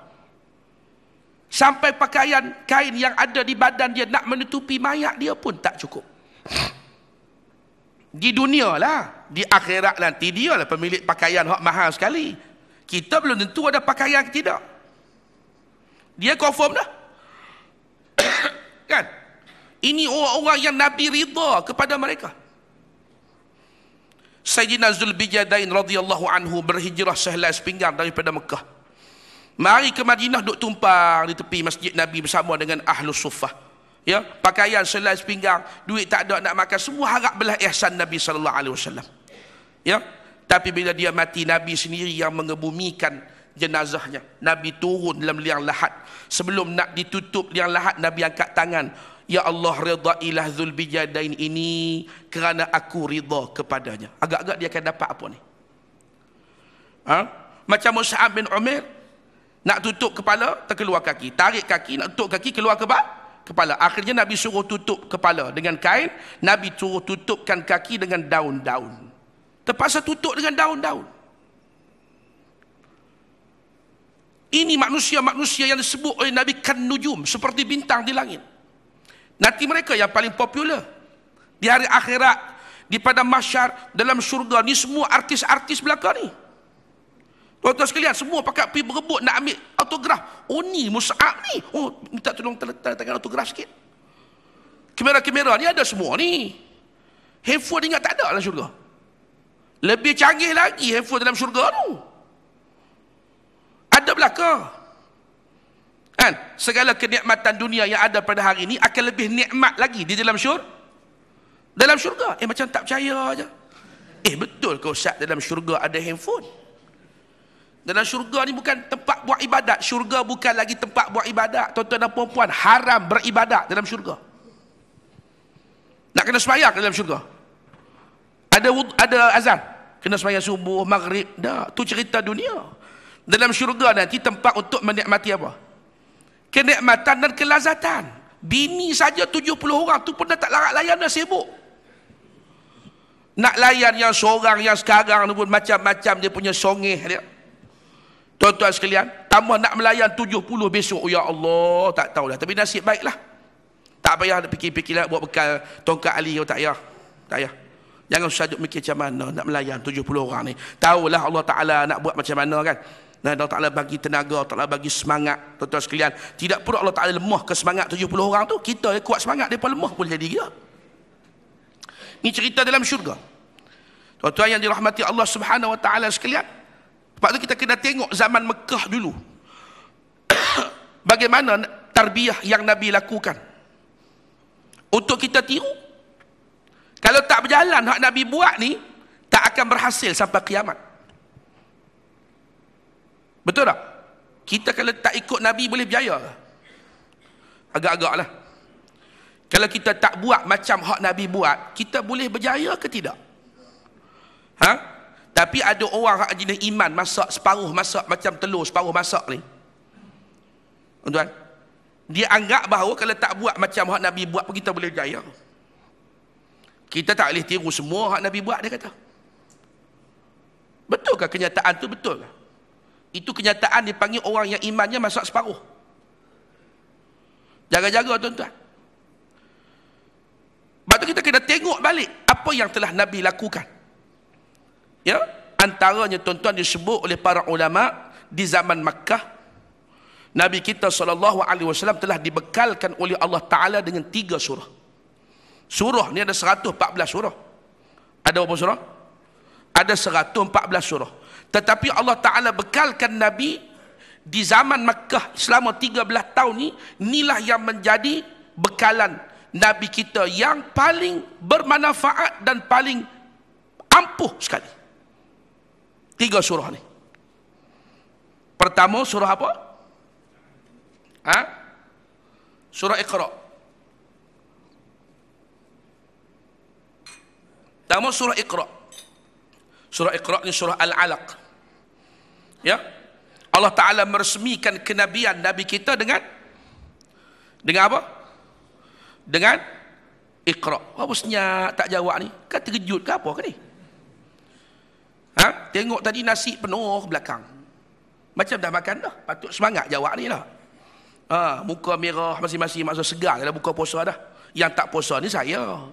Sampai pakaian kain yang ada di badan dia nak menutupi mayat dia pun tak cukup. Di dunia lah. Di akhirat nanti dia lah pemilik pakaian yang mahal sekali. Kita belum tentu ada pakaian ke tidak. Dia confirm dah. (coughs) kan? Ini orang-orang yang Nabi rida kepada mereka. Sayyidina Zulbijadain radhiyallahu anhu berhijrah sehelai sepinggan daripada Mekah. Mari ke Madinah duduk tumpang di tepi masjid Nabi bersama dengan ahlu Sufah. Ya, pakaian selai sepinggang, duit tak ada nak makan, semua harap belah ihsan Nabi sallallahu alaihi wasallam. Ya, tapi bila dia mati, Nabi sendiri yang mengebumikan jenazahnya. Nabi turun dalam liang lahat. Sebelum nak ditutup liang lahat, Nabi angkat tangan. Ya Allah zul bijadain ini kerana aku rida kepadanya. Agak-agak dia akan dapat apa ni? Ha? Macam Musa bin Umar, nak tutup kepala, terkeluar kaki. Tarik kaki, nak tutup kaki, keluar kebak kepala. Akhirnya Nabi suruh tutup kepala dengan kain. Nabi suruh tutupkan kaki dengan daun-daun. Terpaksa tutup dengan daun-daun. Ini manusia-manusia yang disebut oleh Nabi kan nujum seperti bintang di langit. Nanti mereka yang paling popular di hari akhirat di pada masyar dalam syurga ini semua artis-artis belaka ni. Tuan-tuan sekalian semua pakai pergi berebut nak ambil autograf. Oh ni Musa'ab ni. Oh minta tolong tanda tangan autograf sikit. Kamera-kamera ni ada semua ni. Handphone ni ingat tak ada dalam syurga. Lebih canggih lagi handphone dalam syurga tu. Ada belakang. Kan? Segala kenikmatan dunia yang ada pada hari ini akan lebih nikmat lagi di dalam syurga. Dalam syurga. Eh macam tak percaya aja. Eh betul ke Ustaz dalam syurga ada handphone? Dalam syurga ni bukan tempat buat ibadat. Syurga bukan lagi tempat buat ibadat. Tuan-tuan dan puan-puan, haram beribadat dalam syurga. Nak kena sembahyang dalam syurga ada ada azan kena sembahyang subuh maghrib dah tu cerita dunia dalam syurga nanti tempat untuk menikmati apa kenikmatan dan kelazatan bini saja 70 orang tu pun dah tak larat layan dah sibuk nak layan yang seorang yang sekarang ni pun macam-macam dia punya songih. dia tuan-tuan sekalian tambah nak melayan 70 besok ya Allah tak tahulah tapi nasib baiklah tak payah nak fikir-fikir lah buat bekal tongkat Ali oh, tak payah tak payah Jangan sajuk mikir macam mana nak melayan 70 orang ni. Tahulah Allah Ta'ala nak buat macam mana kan. Dan Allah Ta'ala bagi tenaga, Allah Ta'ala bagi semangat. Tuan-tuan sekalian, tidak perlu Allah Ta'ala lemah ke semangat 70 orang tu. Kita yang kuat semangat, dia pun lemah pun jadi dia. Ini cerita dalam syurga. Tuan-tuan yang dirahmati Allah Subhanahu Wa Ta'ala sekalian. Sebab tu kita kena tengok zaman Mekah dulu. (coughs) Bagaimana tarbiyah yang Nabi lakukan. Untuk kita tiru, kalau tak berjalan hak Nabi buat ni tak akan berhasil sampai kiamat. Betul tak? Kita kalau tak ikut Nabi boleh berjaya ke? Agak-agak lah. Kalau kita tak buat macam hak Nabi buat, kita boleh berjaya ke tidak? Ha? Tapi ada orang hak jenis iman masak separuh masak macam telur separuh masak ni. Tuan-tuan, dia anggap bahawa kalau tak buat macam hak Nabi buat pun kita boleh berjaya. Ke? Kita tak boleh tiru semua hak Nabi buat dia kata. Betulkah kenyataan tu betul? Lah. Itu kenyataan dipanggil orang yang imannya masuk separuh. Jaga-jaga tuan-tuan. Sebab kita kena tengok balik apa yang telah Nabi lakukan. Ya, antaranya tuan-tuan disebut oleh para ulama di zaman Makkah Nabi kita sallallahu alaihi wasallam telah dibekalkan oleh Allah taala dengan tiga surah. Surah ni ada 114 surah. Ada berapa surah? Ada 114 surah. Tetapi Allah Ta'ala bekalkan Nabi di zaman Makkah selama 13 tahun ni, inilah yang menjadi bekalan Nabi kita yang paling bermanfaat dan paling ampuh sekali. Tiga surah ni. Pertama surah apa? Ha? Surah Iqra' Pertama surah Iqra. Surah Iqra ni surah Al-Alaq. Ya. Allah Taala meresmikan kenabian nabi kita dengan dengan apa? Dengan Iqra. Apa senyap tak jawab ni? Kau terkejut ke apa ke ni? Ha? Tengok tadi nasi penuh belakang. Macam dah makan dah. Patut semangat jawab ni lah. Ha, muka merah masing-masing maksud segar kalau buka puasa dah. Yang tak puasa ni saya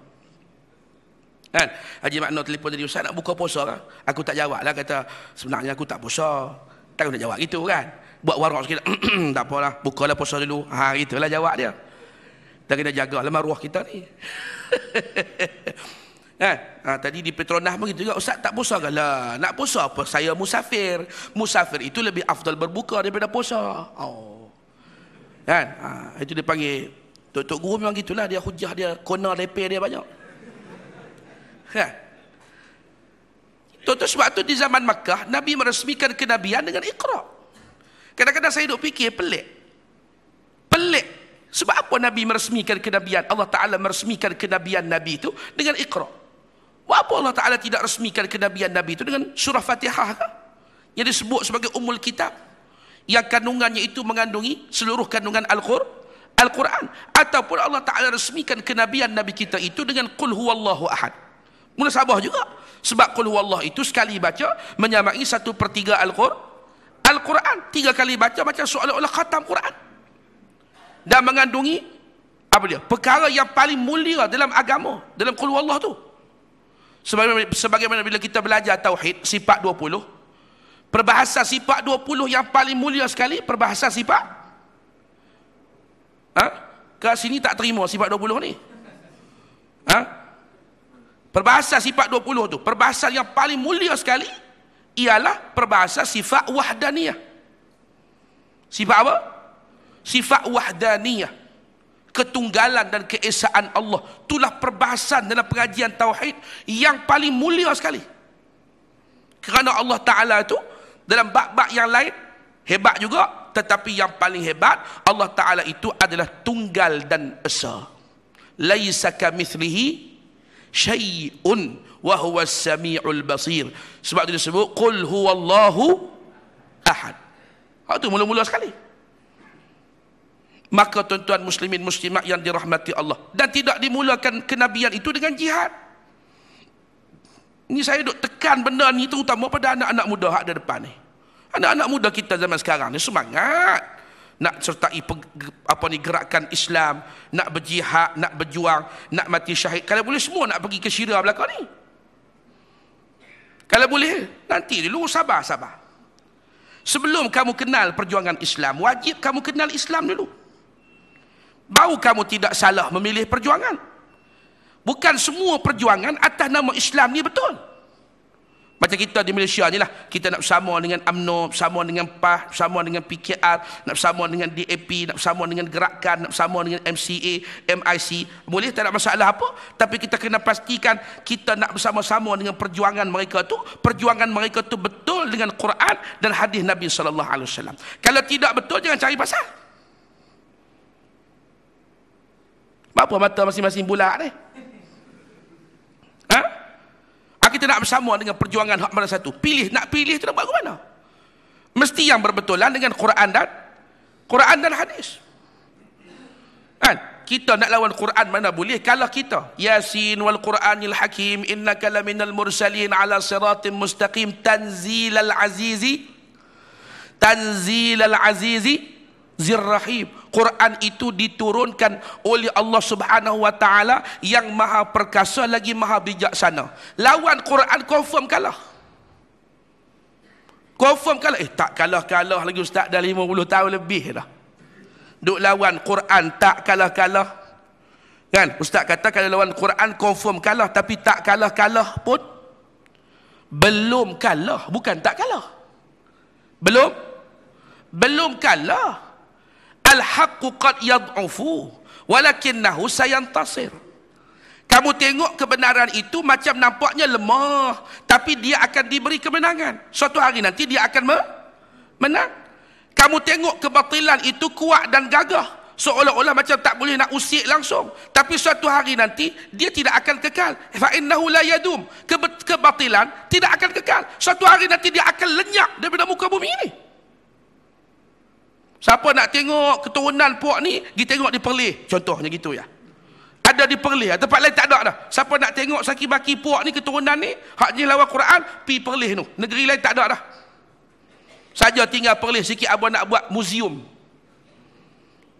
kan Haji Makno telefon tadi Ustaz nak buka puasa kan? aku tak jawab lah kata sebenarnya aku tak puasa tak nak jawab gitu kan buat warak sikit (clears throat) tak apalah bukalah puasa dulu ha itulah jawab dia tak kena jaga lemah ruah kita ni Eh, (laughs) ha, tadi di Petronas pun juga Ustaz tak puasa ke? Lah, nak puasa apa? Saya musafir Musafir itu lebih afdal berbuka daripada puasa oh. Kan? Ha, itu dia panggil Tok, Tok Guru memang gitulah Dia hujah dia Kona leper dia banyak Ya. Tentu sebab itu di zaman Makkah Nabi meresmikan kenabian dengan ikhra Kadang-kadang saya duk fikir pelik Pelik Sebab apa Nabi meresmikan kenabian Allah Ta'ala meresmikan kenabian Nabi itu Dengan ikhra Buat apa Allah Ta'ala tidak resmikan kenabian Nabi itu Dengan surah fatihah ke? Yang disebut sebagai umul kitab Yang kandungannya itu mengandungi Seluruh kandungan Al-Qur Al-Quran ataupun Allah Ta'ala resmikan kenabian Nabi kita itu dengan Qul huwallahu ahad Mula sabah juga. Sebab kul Allah itu sekali baca menyamai satu per tiga al quran Al-Quran. Tiga kali baca macam seolah-olah khatam Quran. Dan mengandungi apa dia? Perkara yang paling mulia dalam agama, dalam kul Allah tu. Sebagaimana, sebagaimana bila kita belajar tauhid sifat 20 perbahasa sifat 20 yang paling mulia sekali perbahasa sifat ha? ke sini tak terima sifat 20 ni ha? Perbahasa sifat 20 tu, perbahasa yang paling mulia sekali ialah perbahasa sifat wahdaniyah. Sifat apa? Sifat wahdaniyah. Ketunggalan dan keesaan Allah. Itulah perbahasan dalam pengajian Tauhid yang paling mulia sekali. Kerana Allah Ta'ala itu dalam bab-bab yang lain hebat juga. Tetapi yang paling hebat Allah Ta'ala itu adalah tunggal dan esa. Laisaka mislihi syai'un wa huwa as-sami'ul basir. Sebab dia sebut qul huwallahu ahad. Ha ah, tu mula-mula sekali. Maka tuan-tuan muslimin muslimat yang dirahmati Allah dan tidak dimulakan kenabian itu dengan jihad. Ni saya duk tekan benda ni terutama pada anak-anak muda hak ada depan ni. Anak-anak muda kita zaman sekarang ni semangat nak sertai apa ni gerakan Islam, nak berjihad, nak berjuang, nak mati syahid. Kalau boleh semua nak pergi ke Syria belakang ni. Kalau boleh, nanti dulu sabar, sabar. Sebelum kamu kenal perjuangan Islam, wajib kamu kenal Islam dulu. Baru kamu tidak salah memilih perjuangan. Bukan semua perjuangan atas nama Islam ni betul. Macam kita di Malaysia ni lah. Kita nak bersama dengan UMNO, bersama dengan PAH, bersama dengan PKR, nak bersama dengan DAP, nak bersama dengan Gerakan, nak bersama dengan MCA, MIC. Boleh tak ada masalah apa? Tapi kita kena pastikan kita nak bersama-sama dengan perjuangan mereka tu. Perjuangan mereka tu betul dengan Quran dan hadis Nabi SAW. Kalau tidak betul, jangan cari pasal. Bapa mata masing-masing bulat ni? Eh? kita nak bersama dengan perjuangan hak mana satu? Pilih, nak pilih tu nak buat ke mana? Mesti yang berbetulan dengan Quran dan Quran dan hadis. Kan? Kita nak lawan Quran mana boleh kalau kita. Yasin wal Quranil Hakim innaka laminal mursalin ala siratim mustaqim tanzilal azizi tanzilal azizi Zir Rahim Quran itu diturunkan oleh Allah Subhanahu wa taala yang maha perkasa lagi maha bijaksana. Lawan Quran confirm kalah. Confirm kalah. Eh tak kalah-kalah lagi ustaz dah 50 tahun lebih dah. Duk lawan Quran tak kalah-kalah. Kan? Ustaz kata kalau lawan Quran confirm kalah tapi tak kalah-kalah pun belum kalah, bukan tak kalah. Belum belum kalah. Al-haqqu qad yad'ufu walakinnahu sayantasir. Kamu tengok kebenaran itu macam nampaknya lemah, tapi dia akan diberi kemenangan. Suatu hari nanti dia akan menang. Kamu tengok kebatilan itu kuat dan gagah, seolah-olah macam tak boleh nak usik langsung, tapi suatu hari nanti dia tidak akan kekal. Fa innahu la yadum. Kebatilan tidak akan kekal. Suatu hari nanti dia akan lenyap daripada muka bumi ini. Siapa nak tengok keturunan puak ni, pergi tengok di Perlis. Contohnya gitu ya. Ada di Perlis, ya. tempat lain tak ada dah. Siapa nak tengok saki-baki puak ni keturunan ni, hak ni lawan Quran, pi Perlis tu. Negeri lain tak ada dah. Saja tinggal Perlis sikit abah nak buat museum.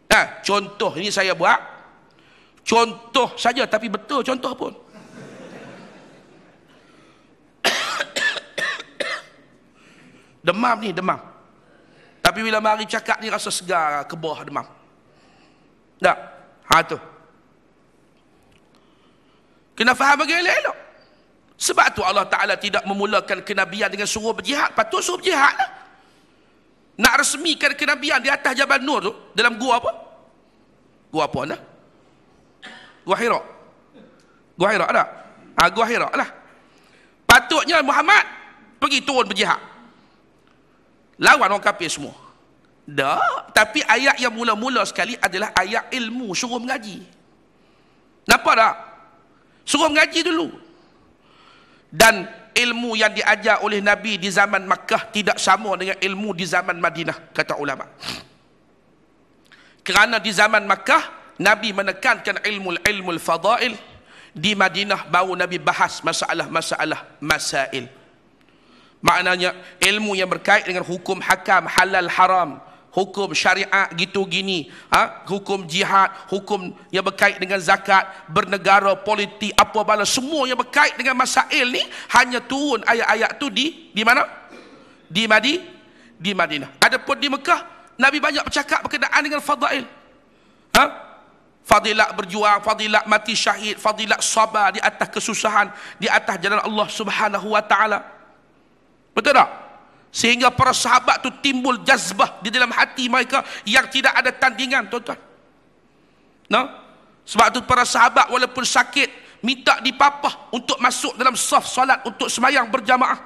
Nah, ha, contoh ini saya buat. Contoh saja tapi betul contoh pun. (coughs) demam ni demam. Tapi bila mari cakap ni rasa segar kebah demam. Tak? Ha tu. Kena faham bagi elok-elok. Sebab tu Allah Ta'ala tidak memulakan kenabian dengan suruh berjihad. Patut suruh berjihad lah. Nak resmikan kenabian di atas Jabal Nur tu. Dalam gua apa? Gua apa lah? Gua Hira. Gua Hira tak? Ha, gua Hira lah. Patutnya Muhammad pergi turun berjihad lawan orang kafir semua dah tapi ayat yang mula-mula sekali adalah ayat ilmu suruh mengaji Nampak tak? Suruh mengaji dulu. Dan ilmu yang diajar oleh Nabi di zaman Makkah tidak sama dengan ilmu di zaman Madinah, kata ulama. Kerana di zaman Makkah, Nabi menekankan ilmu ilmu fadail. Di Madinah baru Nabi bahas masalah-masalah masail. Masalah maknanya ilmu yang berkait dengan hukum hakam halal haram hukum syariat gitu gini ha? hukum jihad hukum yang berkait dengan zakat bernegara politik apa bala semua yang berkait dengan masail ni hanya turun ayat-ayat tu di di mana di Madi di Madinah adapun di Mekah Nabi banyak bercakap berkenaan dengan fadail ha? fadilat berjuang fadilat mati syahid fadilat sabar di atas kesusahan di atas jalan Allah subhanahu wa ta'ala Betul tak? Sehingga para sahabat tu timbul jazbah di dalam hati mereka yang tidak ada tandingan, tuan-tuan. No? Sebab tu para sahabat walaupun sakit, minta dipapah untuk masuk dalam saf solat untuk semayang berjamaah.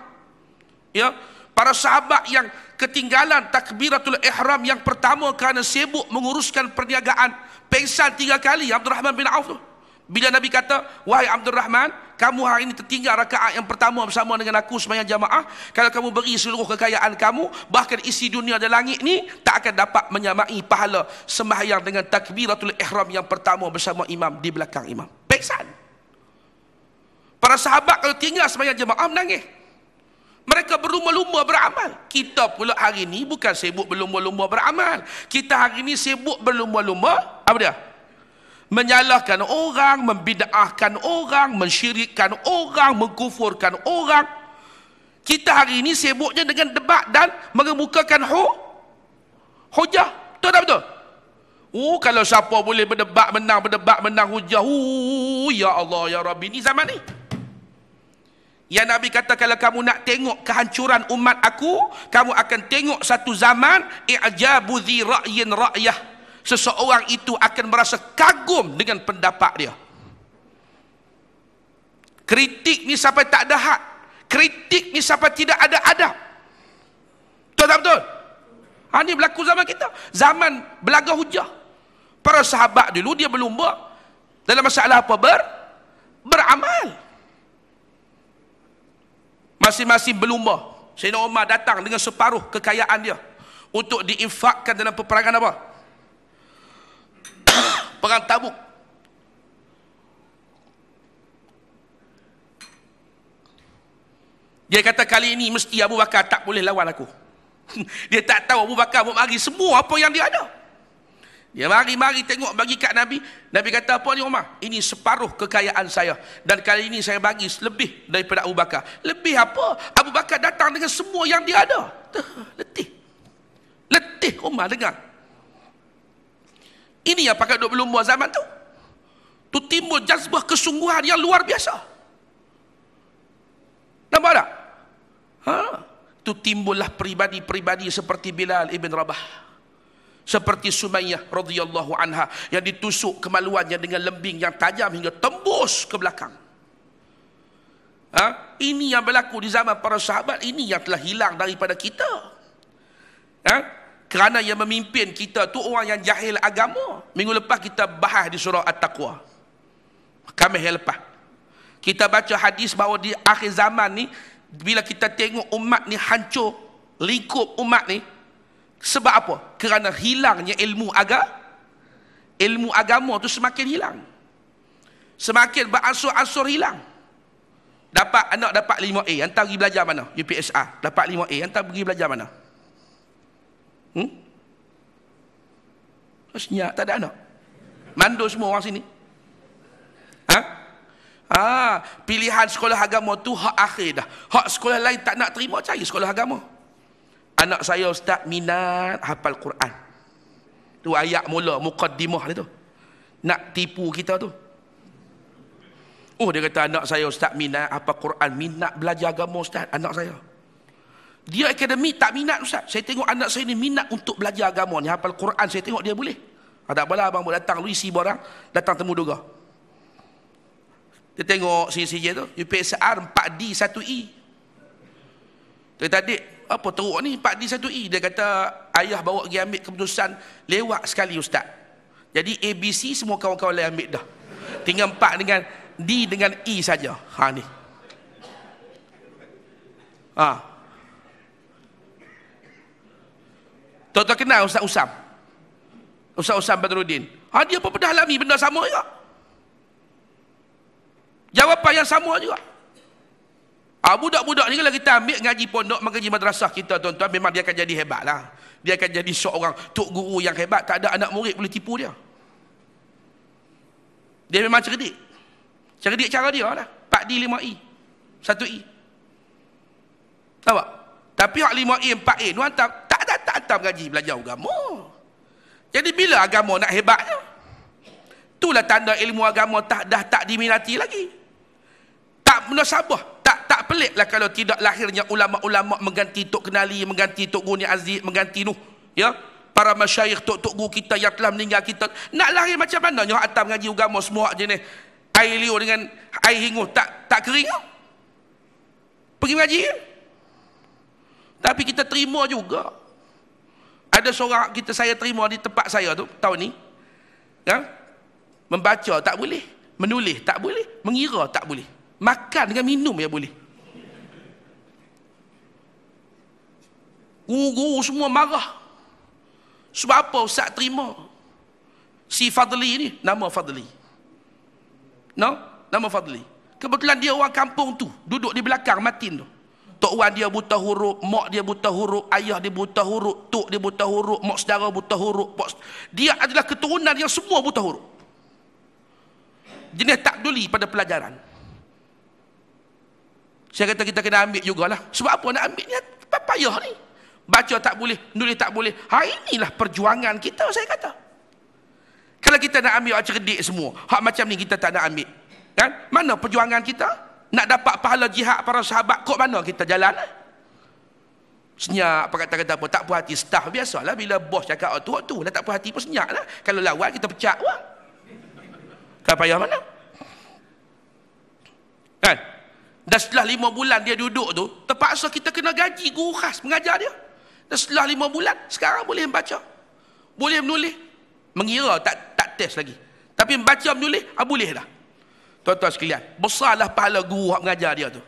Ya, Para sahabat yang ketinggalan takbiratul ihram yang pertama kerana sibuk menguruskan perniagaan, pengsan tiga kali Abdul Rahman bin Auf tu. Bila Nabi kata, wahai Abdul Rahman, kamu hari ini tertinggal rakaat yang pertama bersama dengan aku semayang jamaah. Kalau kamu beri seluruh kekayaan kamu, bahkan isi dunia dan langit ni tak akan dapat menyamai pahala semayang dengan takbiratul ihram yang pertama bersama imam di belakang imam. Peksan. Para sahabat kalau tinggal semayang jamaah menangis. Mereka berlumba-lumba beramal. Kita pula hari ini bukan sibuk berlumba-lumba beramal. Kita hari ini sibuk berlumba-lumba. Apa dia? menyalahkan orang, membidaahkan orang, mensyirikkan orang, mengkufurkan orang. Kita hari ini sibuknya dengan debat dan mengemukakan hu hujah. Betul tak betul? Oh, kalau siapa boleh berdebat menang, berdebat menang hujah. Oh, ya Allah, ya Rabbi. Ini zaman ni. Ya Nabi kata kalau kamu nak tengok kehancuran umat aku, kamu akan tengok satu zaman i'jabu dhi ra'yin ra'yah seseorang itu akan merasa kagum dengan pendapat dia. Kritik ni sampai tak ada hak. Kritik ni sampai tidak ada adab. Betul tak betul? Ha, ini berlaku zaman kita. Zaman belaga hujah. Para sahabat dulu dia berlumba. Dalam masalah apa? Ber, beramal. Masing-masing berlumba. Sayyidina Umar datang dengan separuh kekayaan dia. Untuk diinfakkan dalam peperangan apa? (coughs) perang tabuk dia kata kali ini mesti Abu Bakar tak boleh lawan aku (laughs) dia tak tahu Abu Bakar buat mari semua apa yang dia ada dia mari-mari tengok bagi kat Nabi Nabi kata apa ni Umar ini separuh kekayaan saya dan kali ini saya bagi lebih daripada Abu Bakar lebih apa Abu Bakar datang dengan semua yang dia ada letih letih Umar dengar ini yang pakai duduk berlumba zaman tu. Tu timbul jazbah kesungguhan yang luar biasa. Nampak tak? Ha? Tu timbullah peribadi-peribadi seperti Bilal ibn Rabah. Seperti Sumayyah radhiyallahu anha yang ditusuk kemaluannya dengan lembing yang tajam hingga tembus ke belakang. Ha? Ini yang berlaku di zaman para sahabat, ini yang telah hilang daripada kita. Ha? Kerana yang memimpin kita tu orang yang jahil agama. Minggu lepas kita bahas di surah At-Taqwa. Kami yang lepas. Kita baca hadis bahawa di akhir zaman ni, bila kita tengok umat ni hancur, lingkup umat ni, sebab apa? Kerana hilangnya ilmu agama. Ilmu agama tu semakin hilang. Semakin beransur-ansur hilang. Dapat anak dapat 5A, hantar pergi belajar mana? UPSR. Dapat 5A, hantar pergi belajar Mana? Hmm? Asnya lah, tak ada anak. Mandul semua orang sini. Ha? Ha, pilihan sekolah agama tu hak akhir dah. Hak sekolah lain tak nak terima cari sekolah agama. Anak saya ustaz minat hafal Quran. Tu ayat mula mukaddimah dia tu. Nak tipu kita tu. Oh dia kata anak saya ustaz minat apa Quran minat belajar agama ustaz anak saya. Dia akademik tak minat Ustaz. Saya tengok anak saya ni minat untuk belajar agama ni. Hafal Quran saya tengok dia boleh. Ada ah, tak apalah abang datang lu isi barang. Datang temu duga. Dia tengok CCJ tu. UPSR 4D 1E. Dia kata adik. Apa teruk ni 4D 1E. Dia kata ayah bawa pergi ambil keputusan. Lewat sekali Ustaz. Jadi ABC semua kawan-kawan lain ambil dah. Tinggal 4 dengan D dengan E saja. Ha ni. Ha. Tuan-tuan kenal Ustaz Usam? Ustaz Usam Badruddin. Ha, dia pun pernah alami benda sama juga. Jawapan yang sama juga. Ha, budak-budak ni kalau kita ambil ngaji pondok, mengaji madrasah kita tuan-tuan, memang dia akan jadi hebat lah. Dia akan jadi seorang tok guru yang hebat, tak ada anak murid boleh tipu dia. Dia memang cerdik. Cerdik cara dia lah. 4D, 5E. 1E. Tahu tak? Tapi hak 5A, 4A, e, e, nuan tak tak hantar mengaji belajar agama. Jadi bila agama nak hebatnya? Itulah tanda ilmu agama tak dah tak diminati lagi. Tak menasabah, tak tak peliklah kalau tidak lahirnya ulama-ulama mengganti Tok Kenali, mengganti Tok Guni Aziz, mengganti Nuh, ya. Para masyayikh tok-tok guru kita yang telah meninggal kita. Nak lahir macam mana? Nyawa atas mengaji agama semua jenis. Air liur dengan air hinguh tak tak kering. Pergi mengaji. Tapi kita terima juga ada seorang kita saya terima di tempat saya tu tahun ni ya membaca tak boleh menulis tak boleh mengira tak boleh makan dengan minum ya boleh guru-guru semua marah sebab apa ustaz terima si Fadli ni nama Fadli no nama Fadli kebetulan dia orang kampung tu duduk di belakang matin tu Tok Wan dia buta huruf, mak dia buta huruf, ayah dia buta huruf, tok dia buta huruf, mak saudara buta huruf. Dia adalah keturunan yang semua buta huruf. Jenis tak duli pada pelajaran. Saya kata kita kena ambil jugalah. Sebab apa nak ambil ni? Payah ni. Baca tak boleh, nulis tak boleh. Hari inilah perjuangan kita saya kata. Kalau kita nak ambil cerdik semua, hak macam ni kita tak nak ambil. Kan? Mana perjuangan Kita. Nak dapat pahala jihad para sahabat, kok mana kita jalan? Senyap, apa kata-kata pun. Tak puas hati. Staff biasalah bila bos cakap, oh, tu, oh, tak puas hati pun senyap lah. Kalau lawan, kita pecah Wah. Tak payah mana? Kan? Dan setelah lima bulan dia duduk tu, terpaksa kita kena gaji guru khas mengajar dia. Dan setelah lima bulan, sekarang boleh membaca. Boleh menulis. Mengira, tak tak test lagi. Tapi membaca menulis, ah, boleh dah. Tuan-tuan sekalian, besarlah pahala guru yang mengajar dia tu.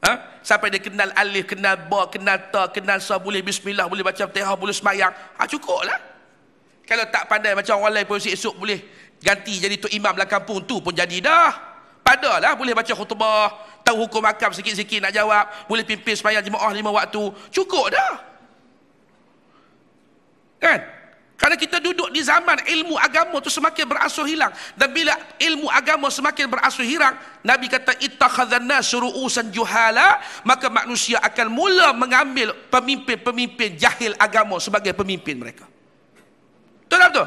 Ha? Sampai dia kenal alif, kenal ba, kenal ta, kenal sa, boleh bismillah, boleh baca teha, boleh semayang. Ha, cukup lah. Kalau tak pandai macam orang lain pun esok boleh ganti jadi tu imam lah kampung tu pun jadi dah. Padahlah boleh baca khutbah, tahu hukum akam sikit-sikit nak jawab, boleh pimpin semayang jemaah lima waktu. Cukup dah. Kan? Kerana kita duduk di zaman ilmu agama tu semakin berasuh hilang. Dan bila ilmu agama semakin berasuh hilang, Nabi kata ittakhadhanna suru'usan juhala, maka manusia akan mula mengambil pemimpin-pemimpin jahil agama sebagai pemimpin mereka. Tuan tak tu?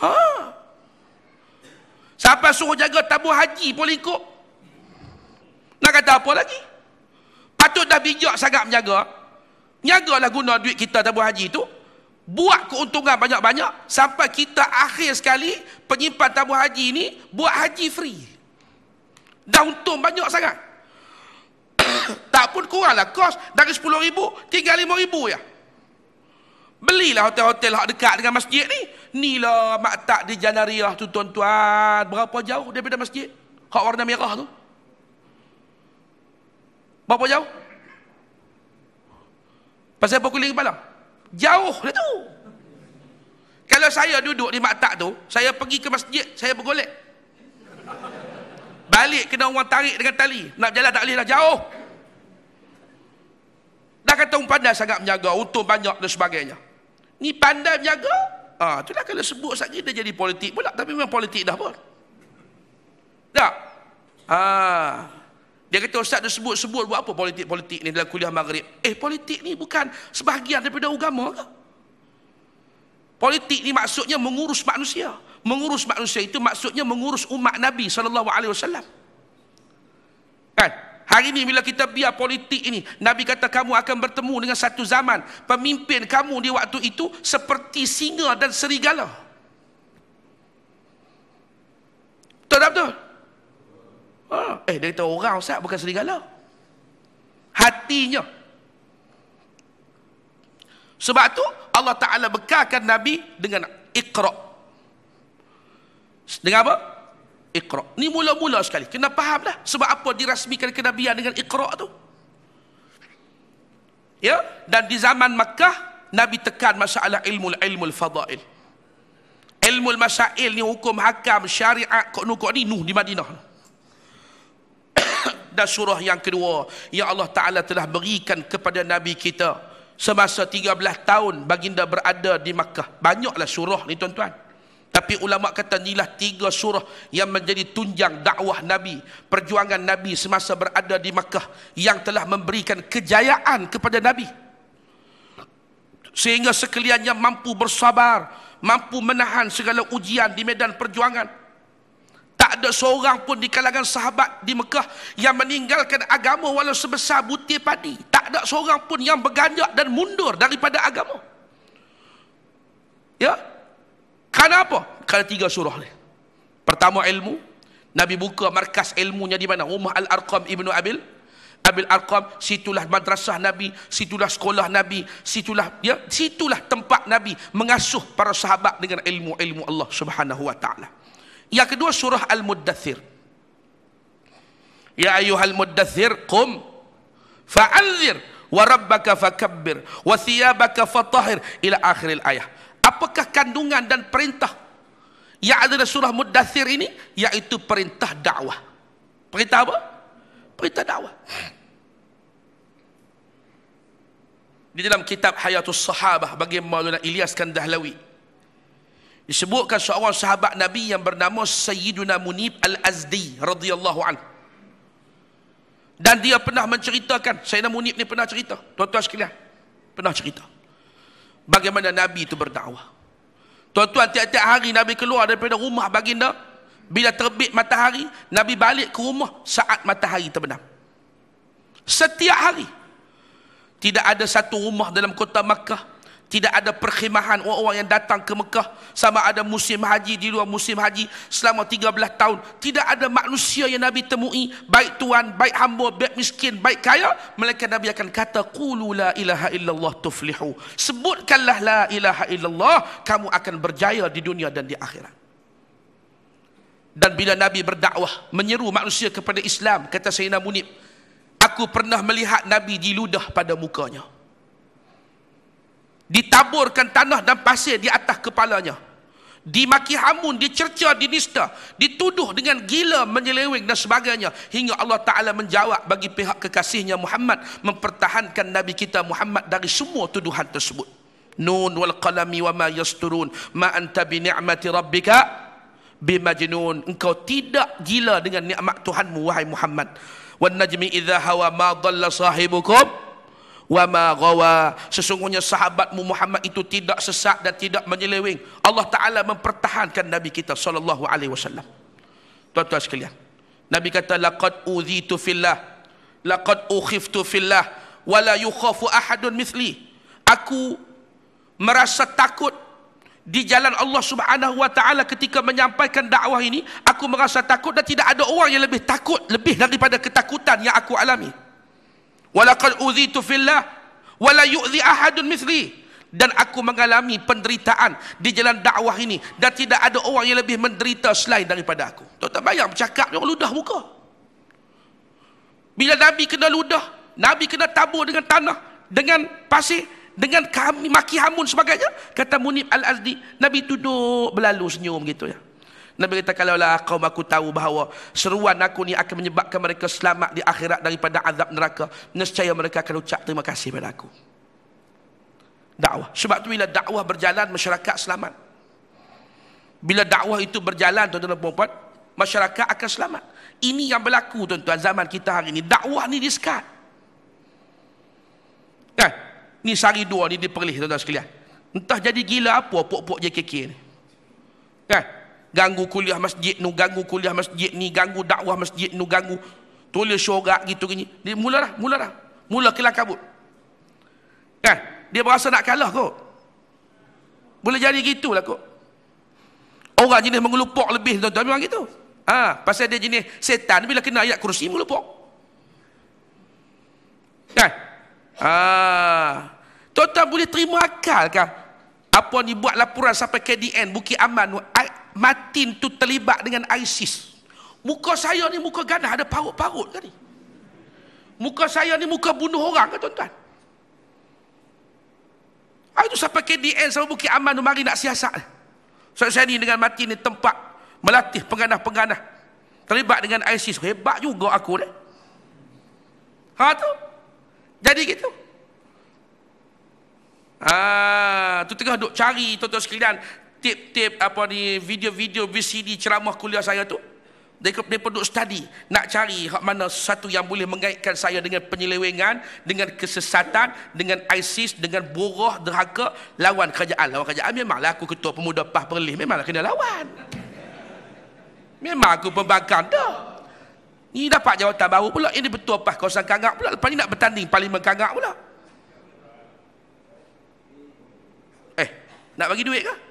Ha. Siapa suruh jaga tabung haji pun ikut? Nak kata apa lagi? Patut dah bijak sangat menjaga. Nyagalah guna duit kita tabung haji tu buat keuntungan banyak-banyak sampai kita akhir sekali penyimpan tabung haji ini buat haji free dah untung banyak sangat (coughs) tak pun kuranglah kos dari RM10,000 tinggal RM5,000 ya belilah hotel-hotel yang dekat dengan masjid ni ni lah tak di Janariah tu tuan-tuan berapa jauh daripada masjid hak warna merah tu berapa jauh pasal pukul lima malam jauh lah tu kalau saya duduk di maktab tu saya pergi ke masjid saya bergolek balik kena orang tarik dengan tali nak jalan tak boleh dah jauh dah kata orang pandai sangat menjaga utuh banyak dan sebagainya ni pandai menjaga ah, ha, tu itulah kalau sebut sekali dia jadi politik pula tapi memang politik dah pun tak ah. Dia kata ustaz dia sebut-sebut buat apa politik-politik ni dalam kuliah maghrib. Eh politik ni bukan sebahagian daripada agama ke? Politik ni maksudnya mengurus manusia. Mengurus manusia itu maksudnya mengurus umat Nabi SAW. Kan? Hari ini bila kita biar politik ini, Nabi kata kamu akan bertemu dengan satu zaman. Pemimpin kamu di waktu itu seperti singa dan serigala. Betul tak betul? Ha. Eh, dia kata orang Ustaz bukan serigala. Hatinya. Sebab tu Allah Ta'ala bekalkan Nabi dengan ikhra. Dengan apa? Ikhra. Ni mula-mula sekali. Kena faham dah. Sebab apa dirasmikan kenabian dengan ikhra tu. Ya? Dan di zaman Makkah, Nabi tekan masalah ilmu ilmu fadail. Ilmu masail ni hukum hakam syariat kok nukuk ni nuh di Madinah dan surah yang kedua yang Allah Ta'ala telah berikan kepada Nabi kita Semasa 13 tahun baginda berada di Makkah Banyaklah surah ni tuan-tuan tapi ulama kata inilah tiga surah yang menjadi tunjang dakwah Nabi, perjuangan Nabi semasa berada di Makkah yang telah memberikan kejayaan kepada Nabi. Sehingga sekaliannya mampu bersabar, mampu menahan segala ujian di medan perjuangan tak ada seorang pun di kalangan sahabat di Mekah yang meninggalkan agama walau sebesar butir padi. Tak ada seorang pun yang berganjak dan mundur daripada agama. Ya? Kenapa? Kerana tiga surah ni. Pertama ilmu. Nabi buka markas ilmunya di mana? Rumah Al-Arqam Ibnu Abil. Abil Arqam, situlah madrasah Nabi, situlah sekolah Nabi, situlah ya, situlah tempat Nabi mengasuh para sahabat dengan ilmu-ilmu Allah Subhanahu wa taala. Yang kedua surah Al-Muddathir. Ya ayuhal muddathir qum fa'anzir wa rabbaka fakabbir wa thiyabaka fatahir ila akhiril ayah. Apakah kandungan dan perintah yang ada dalam surah Muddathir ini iaitu perintah dakwah. Perintah apa? Perintah dakwah. Di dalam kitab Hayatul Sahabah bagi Maulana Ilyas Kandahlawi. Dahlawi disebutkan seorang sahabat Nabi yang bernama Sayyiduna Munib Al-Azdi radhiyallahu an. dan dia pernah menceritakan Sayyidina Munib ni pernah cerita tuan-tuan sekalian pernah cerita bagaimana Nabi itu berdakwah tuan-tuan tiap-tiap hari Nabi keluar daripada rumah baginda bila terbit matahari Nabi balik ke rumah saat matahari terbenam setiap hari tidak ada satu rumah dalam kota Makkah tidak ada perkhimahan orang-orang yang datang ke Mekah sama ada musim haji di luar musim haji selama 13 tahun tidak ada manusia yang Nabi temui baik tuan baik hamba baik miskin baik kaya mereka Nabi akan kata qulu la ilaha illallah tuflihu sebutkanlah la ilaha illallah kamu akan berjaya di dunia dan di akhirat dan bila Nabi berdakwah menyeru manusia kepada Islam kata Sayyidina Munib aku pernah melihat Nabi diludah pada mukanya ditaburkan tanah dan pasir di atas kepalanya dimaki hamun, dicerca, dinista dituduh dengan gila menyeleweng dan sebagainya hingga Allah Ta'ala menjawab bagi pihak kekasihnya Muhammad mempertahankan Nabi kita Muhammad dari semua tuduhan tersebut nun wal qalami wa ma yasturun ma anta bi ni'mati rabbika bimajnun engkau tidak gila dengan nikmat Tuhanmu wahai Muhammad wan najmi idza hawa ma dhalla sahibukum wa ma ghawa sesungguhnya sahabatmu Muhammad itu tidak sesat dan tidak menyeleweng Allah taala mempertahankan nabi kita sallallahu alaihi wasallam tuan-tuan sekalian nabi kata laqad uzitu fillah laqad ukhiftu fillah wala yukhafu ahadun mithli aku merasa takut di jalan Allah Subhanahu wa taala ketika menyampaikan dakwah ini aku merasa takut dan tidak ada orang yang lebih takut lebih daripada ketakutan yang aku alami Walaqad tu fillah wala yu'dhi ahadun mithli. Dan aku mengalami penderitaan di jalan dakwah ini dan tidak ada orang yang lebih menderita selain daripada aku. Tak tak bayang bercakap dengan ludah muka. Bila Nabi kena ludah, Nabi kena tabur dengan tanah, dengan pasir, dengan kami maki hamun sebagainya, kata Munib Al-Azdi, Nabi duduk berlalu senyum gitu ya. Nabi kata kalaulah kaum aku tahu bahawa seruan aku ni akan menyebabkan mereka selamat di akhirat daripada azab neraka, nescaya mereka akan ucap terima kasih kepada aku. Dakwah. Sebab tu bila dakwah berjalan masyarakat selamat. Bila dakwah itu berjalan tuan-tuan dan puan-puan, masyarakat akan selamat. Ini yang berlaku tuan-tuan zaman kita hari ini. Dakwah ni diskat. Kan? Ni sehari dua ni diperlih tuan-tuan sekalian. Entah jadi gila apa puak-puak JKK ni. Kan? ganggu kuliah masjid nu ganggu kuliah masjid ni ganggu dakwah masjid nu ganggu tulis syurga gitu gini dia mula dah mula dah mula kelak kabut kan dia berasa nak kalah kok boleh jadi gitulah kok orang jenis mengelupok lebih tuan-tuan memang gitu ha pasal dia jenis setan bila kena ayat kursi mengelupok kan ha tuan-tuan boleh terima akal kah apa ni buat laporan sampai KDN Bukit Aman Martin tu terlibat dengan ISIS. Muka saya ni muka ganas ada parut-parut ke ni? Muka saya ni muka bunuh orang ke tuan-tuan? Ah itu sampai KDN sama Bukit Aman tu mari nak siasat. So, saya ni dengan Martin ni tempat melatih penganah-penganah terlibat dengan ISIS. Hebat juga aku ni. Ha tu. Jadi gitu. Ah, tu tengah duk cari tuan-tuan sekalian tip-tip apa ni video-video VCD ceramah kuliah saya tu mereka, mereka duduk study nak cari hak mana satu yang boleh mengaitkan saya dengan penyelewengan dengan kesesatan dengan ISIS dengan buruh derhaka lawan kerajaan lawan kerajaan memanglah aku ketua pemuda PAH Perlis memanglah kena lawan memang aku pembangkang dah ni dapat jawatan baru pula ini betul PAH kawasan kangak pula lepas ni nak bertanding parlimen kangak pula eh nak bagi duit kah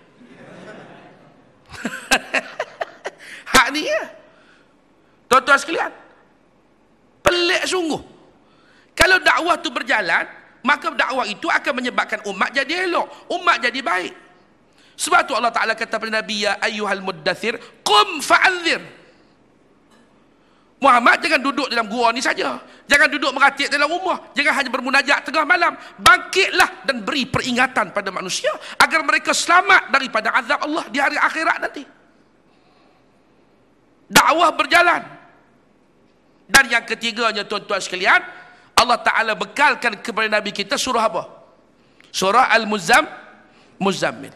(laughs) Hak ni ya. Tuan-tuan sekalian. Pelik sungguh. Kalau dakwah tu berjalan, maka dakwah itu akan menyebabkan umat jadi elok, umat jadi baik. Sebab tu Allah Taala kata kepada Nabi ya ayyuhal muddathir qum fa'anzir. Muhammad jangan duduk dalam gua ni saja. Jangan duduk meratik dalam rumah. Jangan hanya bermunajat tengah malam. Bangkitlah dan beri peringatan pada manusia agar mereka selamat daripada azab Allah di hari akhirat nanti. Dakwah berjalan. Dan yang ketiganya tuan-tuan sekalian, Allah Taala bekalkan kepada nabi kita surah apa? Surah Al-Muzam Muzammil.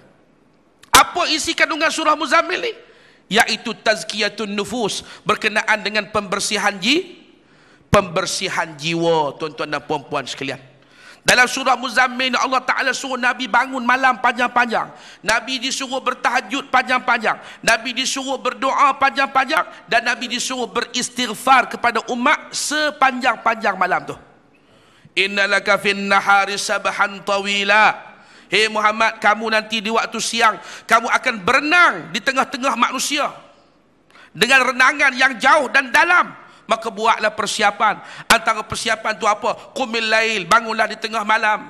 Apa isi kandungan surah Muzammil ni? yaitu tazkiyatun nufus berkenaan dengan pembersihan ji pembersihan jiwa tuan-tuan dan puan-puan sekalian dalam surah Muzammil Allah Taala suruh Nabi bangun malam panjang-panjang. Nabi disuruh bertahajud panjang-panjang. Nabi disuruh berdoa panjang-panjang dan Nabi disuruh beristighfar kepada umat sepanjang-panjang malam tu. Innalaka fin nahari tawila. Hei Muhammad, kamu nanti di waktu siang, kamu akan berenang di tengah-tengah manusia. Dengan renangan yang jauh dan dalam. Maka buatlah persiapan. Antara persiapan itu apa? Qumil lail, bangunlah di tengah malam.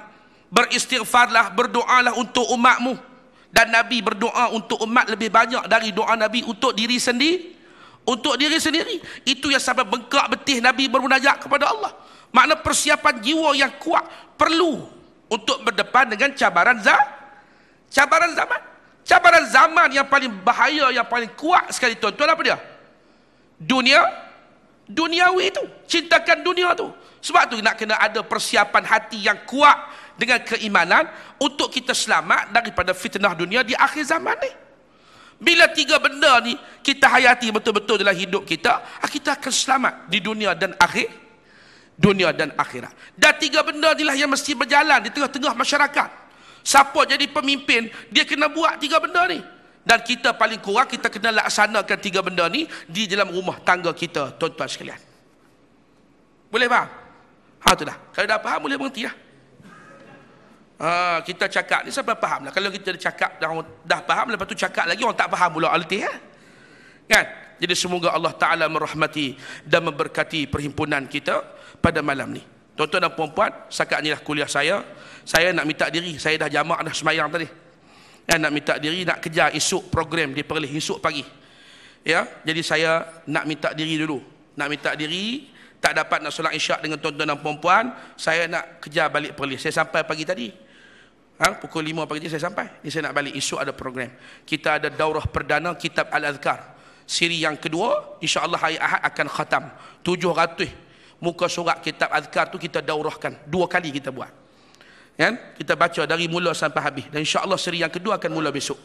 Beristighfarlah, berdoalah untuk umatmu. Dan Nabi berdoa untuk umat lebih banyak dari doa Nabi untuk diri sendiri. Untuk diri sendiri. Itu yang sampai bengkak betih Nabi bermunajat kepada Allah. Makna persiapan jiwa yang kuat perlu untuk berdepan dengan cabaran zaman, cabaran zaman cabaran zaman yang paling bahaya yang paling kuat sekali tuan-tuan apa dia dunia duniawi itu cintakan dunia tu sebab tu nak kena ada persiapan hati yang kuat dengan keimanan untuk kita selamat daripada fitnah dunia di akhir zaman ni bila tiga benda ni kita hayati betul-betul dalam hidup kita ah, kita akan selamat di dunia dan akhir dunia dan akhirat. Dan tiga benda inilah yang mesti berjalan di tengah-tengah masyarakat. Siapa jadi pemimpin, dia kena buat tiga benda ni. Dan kita paling kurang, kita kena laksanakan tiga benda ni di dalam rumah tangga kita, tuan-tuan sekalian. Boleh faham? Ha, tu dah. Kalau dah faham, boleh berhenti lah. Ha, kita cakap ni sampai faham lah. Kalau kita dah cakap, dah, dah faham, lepas tu cakap lagi, orang tak faham pula. Letih lah. Kan? Jadi semoga Allah Ta'ala merahmati dan memberkati perhimpunan kita pada malam ni. Tuan-tuan dan puan-puan, sekat inilah kuliah saya. Saya nak minta diri, saya dah jamak dah semayang tadi. Ya, nak minta diri, nak kejar esok program di Perlis, esok pagi. Ya, jadi saya nak minta diri dulu. Nak minta diri, tak dapat nak solat isyak dengan tuan-tuan dan puan-puan, saya nak kejar balik Perlis. Saya sampai pagi tadi. Ha, pukul 5 pagi tadi saya sampai. Ini saya nak balik, esok ada program. Kita ada daurah perdana kitab Al-Azkar. Siri yang kedua, insyaAllah hari Ahad akan khatam. 700 muka surat kitab azkar tu kita daurahkan dua kali kita buat kan kita baca dari mula sampai habis dan insyaallah seri yang kedua akan mula besok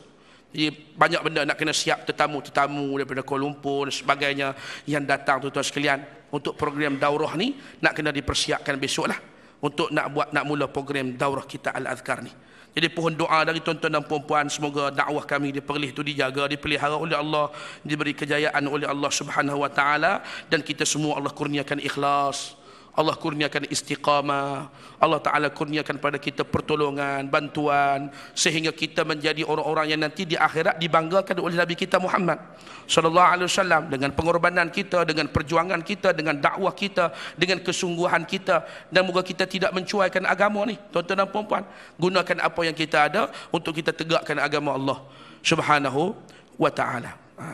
jadi banyak benda nak kena siap tetamu-tetamu daripada Kuala Lumpur dan sebagainya yang datang tu tuan sekalian untuk program daurah ni nak kena dipersiapkan besok lah untuk nak buat nak mula program daurah kita al-azkar ni jadi pohon doa dari tuan-tuan dan puan-puan semoga dakwah kami diperlih itu dijaga, dipelihara oleh Allah, diberi kejayaan oleh Allah Subhanahu wa taala dan kita semua Allah kurniakan ikhlas. Allah kurniakan istiqamah. Allah Ta'ala kurniakan pada kita pertolongan, bantuan. Sehingga kita menjadi orang-orang yang nanti di akhirat dibanggakan oleh Nabi kita Muhammad. Sallallahu Alaihi Wasallam Dengan pengorbanan kita, dengan perjuangan kita, dengan dakwah kita, dengan kesungguhan kita. Dan moga kita tidak mencuaikan agama ni. Tuan-tuan dan puan-puan. Gunakan apa yang kita ada untuk kita tegakkan agama Allah. Subhanahu wa ta'ala. Ha.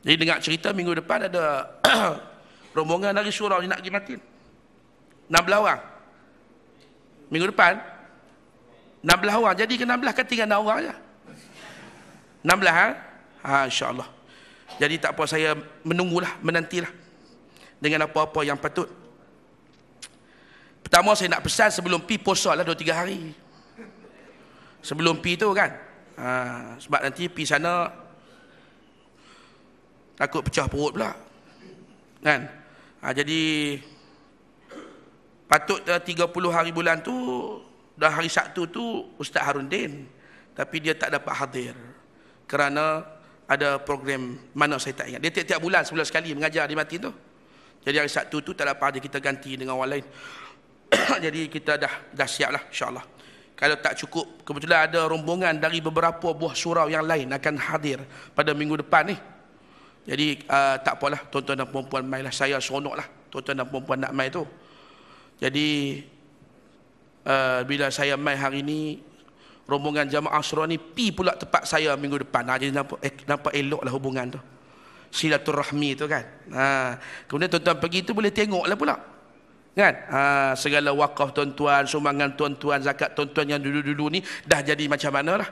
Jadi dengar cerita minggu depan ada (coughs) rombongan dari surau ni nak pergi matin. 16 orang. Minggu depan 16 orang. Jadi ke 16 kan tinggal 6 orang aja. 16 ha? ha insya-Allah. Jadi tak apa saya menunggulah, menantilah dengan apa-apa yang patut. Pertama saya nak pesan sebelum pi puasa lah 2 3 hari. Sebelum pi tu kan. Ha, sebab nanti pi sana takut pecah perut pula. Kan? Ha, jadi Patut 30 hari bulan tu dah hari Sabtu tu Ustaz Harun Din, tapi dia tak dapat hadir kerana ada program mana saya tak ingat. Dia tiap-tiap bulan sebulan sekali mengajar di mati tu. Jadi hari Sabtu tu tak dapat hadir kita ganti dengan orang lain. (coughs) Jadi kita dah dah siaplah insya-Allah. Kalau tak cukup kebetulan ada rombongan dari beberapa buah surau yang lain akan hadir pada minggu depan ni. Jadi uh, tak apalah tuan-tuan dan puan-puan mainlah saya seronoklah tuan-tuan dan puan-puan nak mai tu. Jadi uh, bila saya mai hari ini rombongan jamaah Ashura ni pi pula tempat saya minggu depan. Ha, jadi nampak eh, nampak eloklah hubungan tu. Silaturahmi tu kan. Ha, kemudian tuan-tuan pergi tu boleh tengoklah pula. Kan? Ha, segala wakaf tuan-tuan, sumbangan tuan-tuan, zakat tuan-tuan yang dulu-dulu ni dah jadi macam mana lah.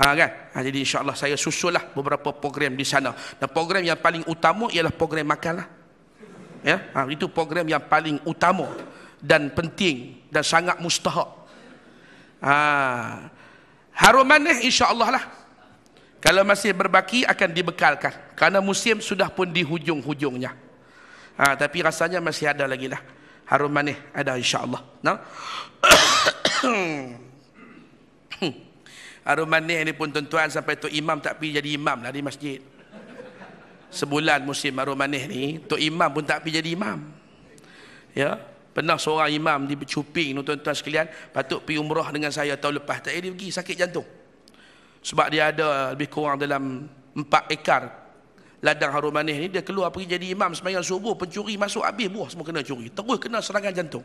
Ha, kan? Ha, jadi insyaAllah saya susul lah beberapa program di sana. Dan program yang paling utama ialah program makan lah ya ha, itu program yang paling utama dan penting dan sangat mustahak ha, harum manis Allah lah kalau masih berbaki akan dibekalkan kerana musim sudah pun di hujung-hujungnya ha, tapi rasanya masih ada lagi lah harum manis ada insyaAllah no? (coughs) harum manis ni pun tuan-tuan sampai tu imam tak pergi jadi imam lah di masjid sebulan musim baru manis ni Tok Imam pun tak pergi jadi imam ya pernah seorang imam di Cuping tuan-tuan sekalian patut pergi umrah dengan saya tahun lepas tak dia pergi sakit jantung sebab dia ada lebih kurang dalam empat ekar ladang harum manis ni dia keluar pergi jadi imam sembahyang subuh pencuri masuk habis buah semua kena curi terus kena serangan jantung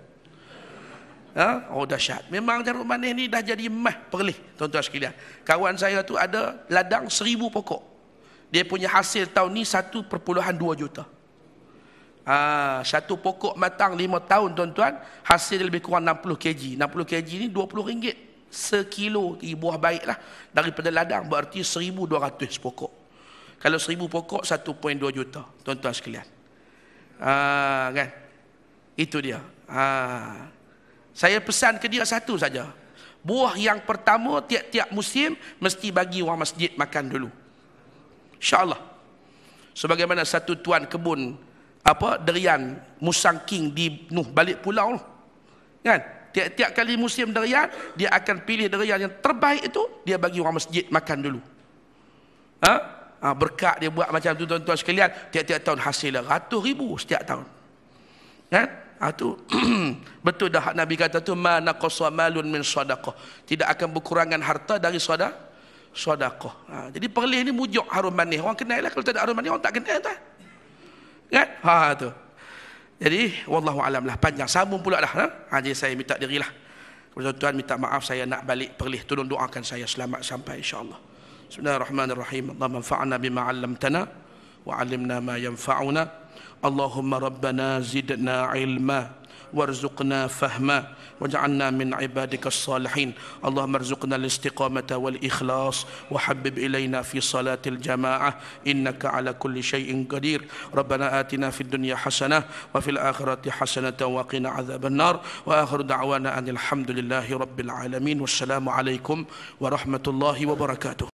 ha? oh dahsyat memang jarum manis ni dah jadi mah perlih tuan-tuan sekalian kawan saya tu ada ladang seribu pokok dia punya hasil tahun ni 1.2 juta. Ha, satu pokok matang 5 tahun tuan-tuan, hasil dia lebih kurang 60 kg. 60 kg ni RM20 sekilo di buah baik lah daripada ladang berarti 1200 pokok kalau 1000 pokok 1.2 juta tuan-tuan sekalian ha, kan itu dia ha. saya pesan ke dia satu saja buah yang pertama tiap-tiap musim mesti bagi orang masjid makan dulu InsyaAllah. Sebagaimana satu tuan kebun apa derian Musang King di Nuh balik pulau. Lah. Kan? Tiap-tiap kali musim derian, dia akan pilih derian yang terbaik itu, dia bagi orang masjid makan dulu. Ha? ha berkat dia buat macam tu tuan-tuan sekalian, tiap-tiap tahun hasilnya ratus ribu setiap tahun. Kan? Ha, tu (clears throat) betul dah Nabi kata tu mana qasamalun min sadaqah. Tidak akan berkurangan harta dari sedekah sedekah. Ha, jadi perlis ni mujuk harum manis. Orang kenal lah kalau tak ada harum manis orang tak kenal tu. Eh. Kan? Ha tu. Jadi wallahu alam lah panjang sambung pula dah. Ha? ha jadi saya minta dirilah. Kepada tuan minta maaf saya nak balik perlis. Tolong doakan saya selamat sampai insya-Allah. Bismillahirrahmanirrahim. Allah manfa'na bima 'allamtana wa 'allimna ma yanfa'una. Allahumma rabbana zidna 'ilma. وارزقنا فهما واجعلنا من عبادك الصالحين اللهم ارزقنا الاستقامة والإخلاص وحبب إلينا في صلاة الجماعة إنك على كل شيء قدير ربنا آتنا في الدنيا حسنة وفي الآخرة حسنة وقنا عذاب النار وآخر دعوانا أن الحمد لله رب العالمين والسلام عليكم ورحمة الله وبركاته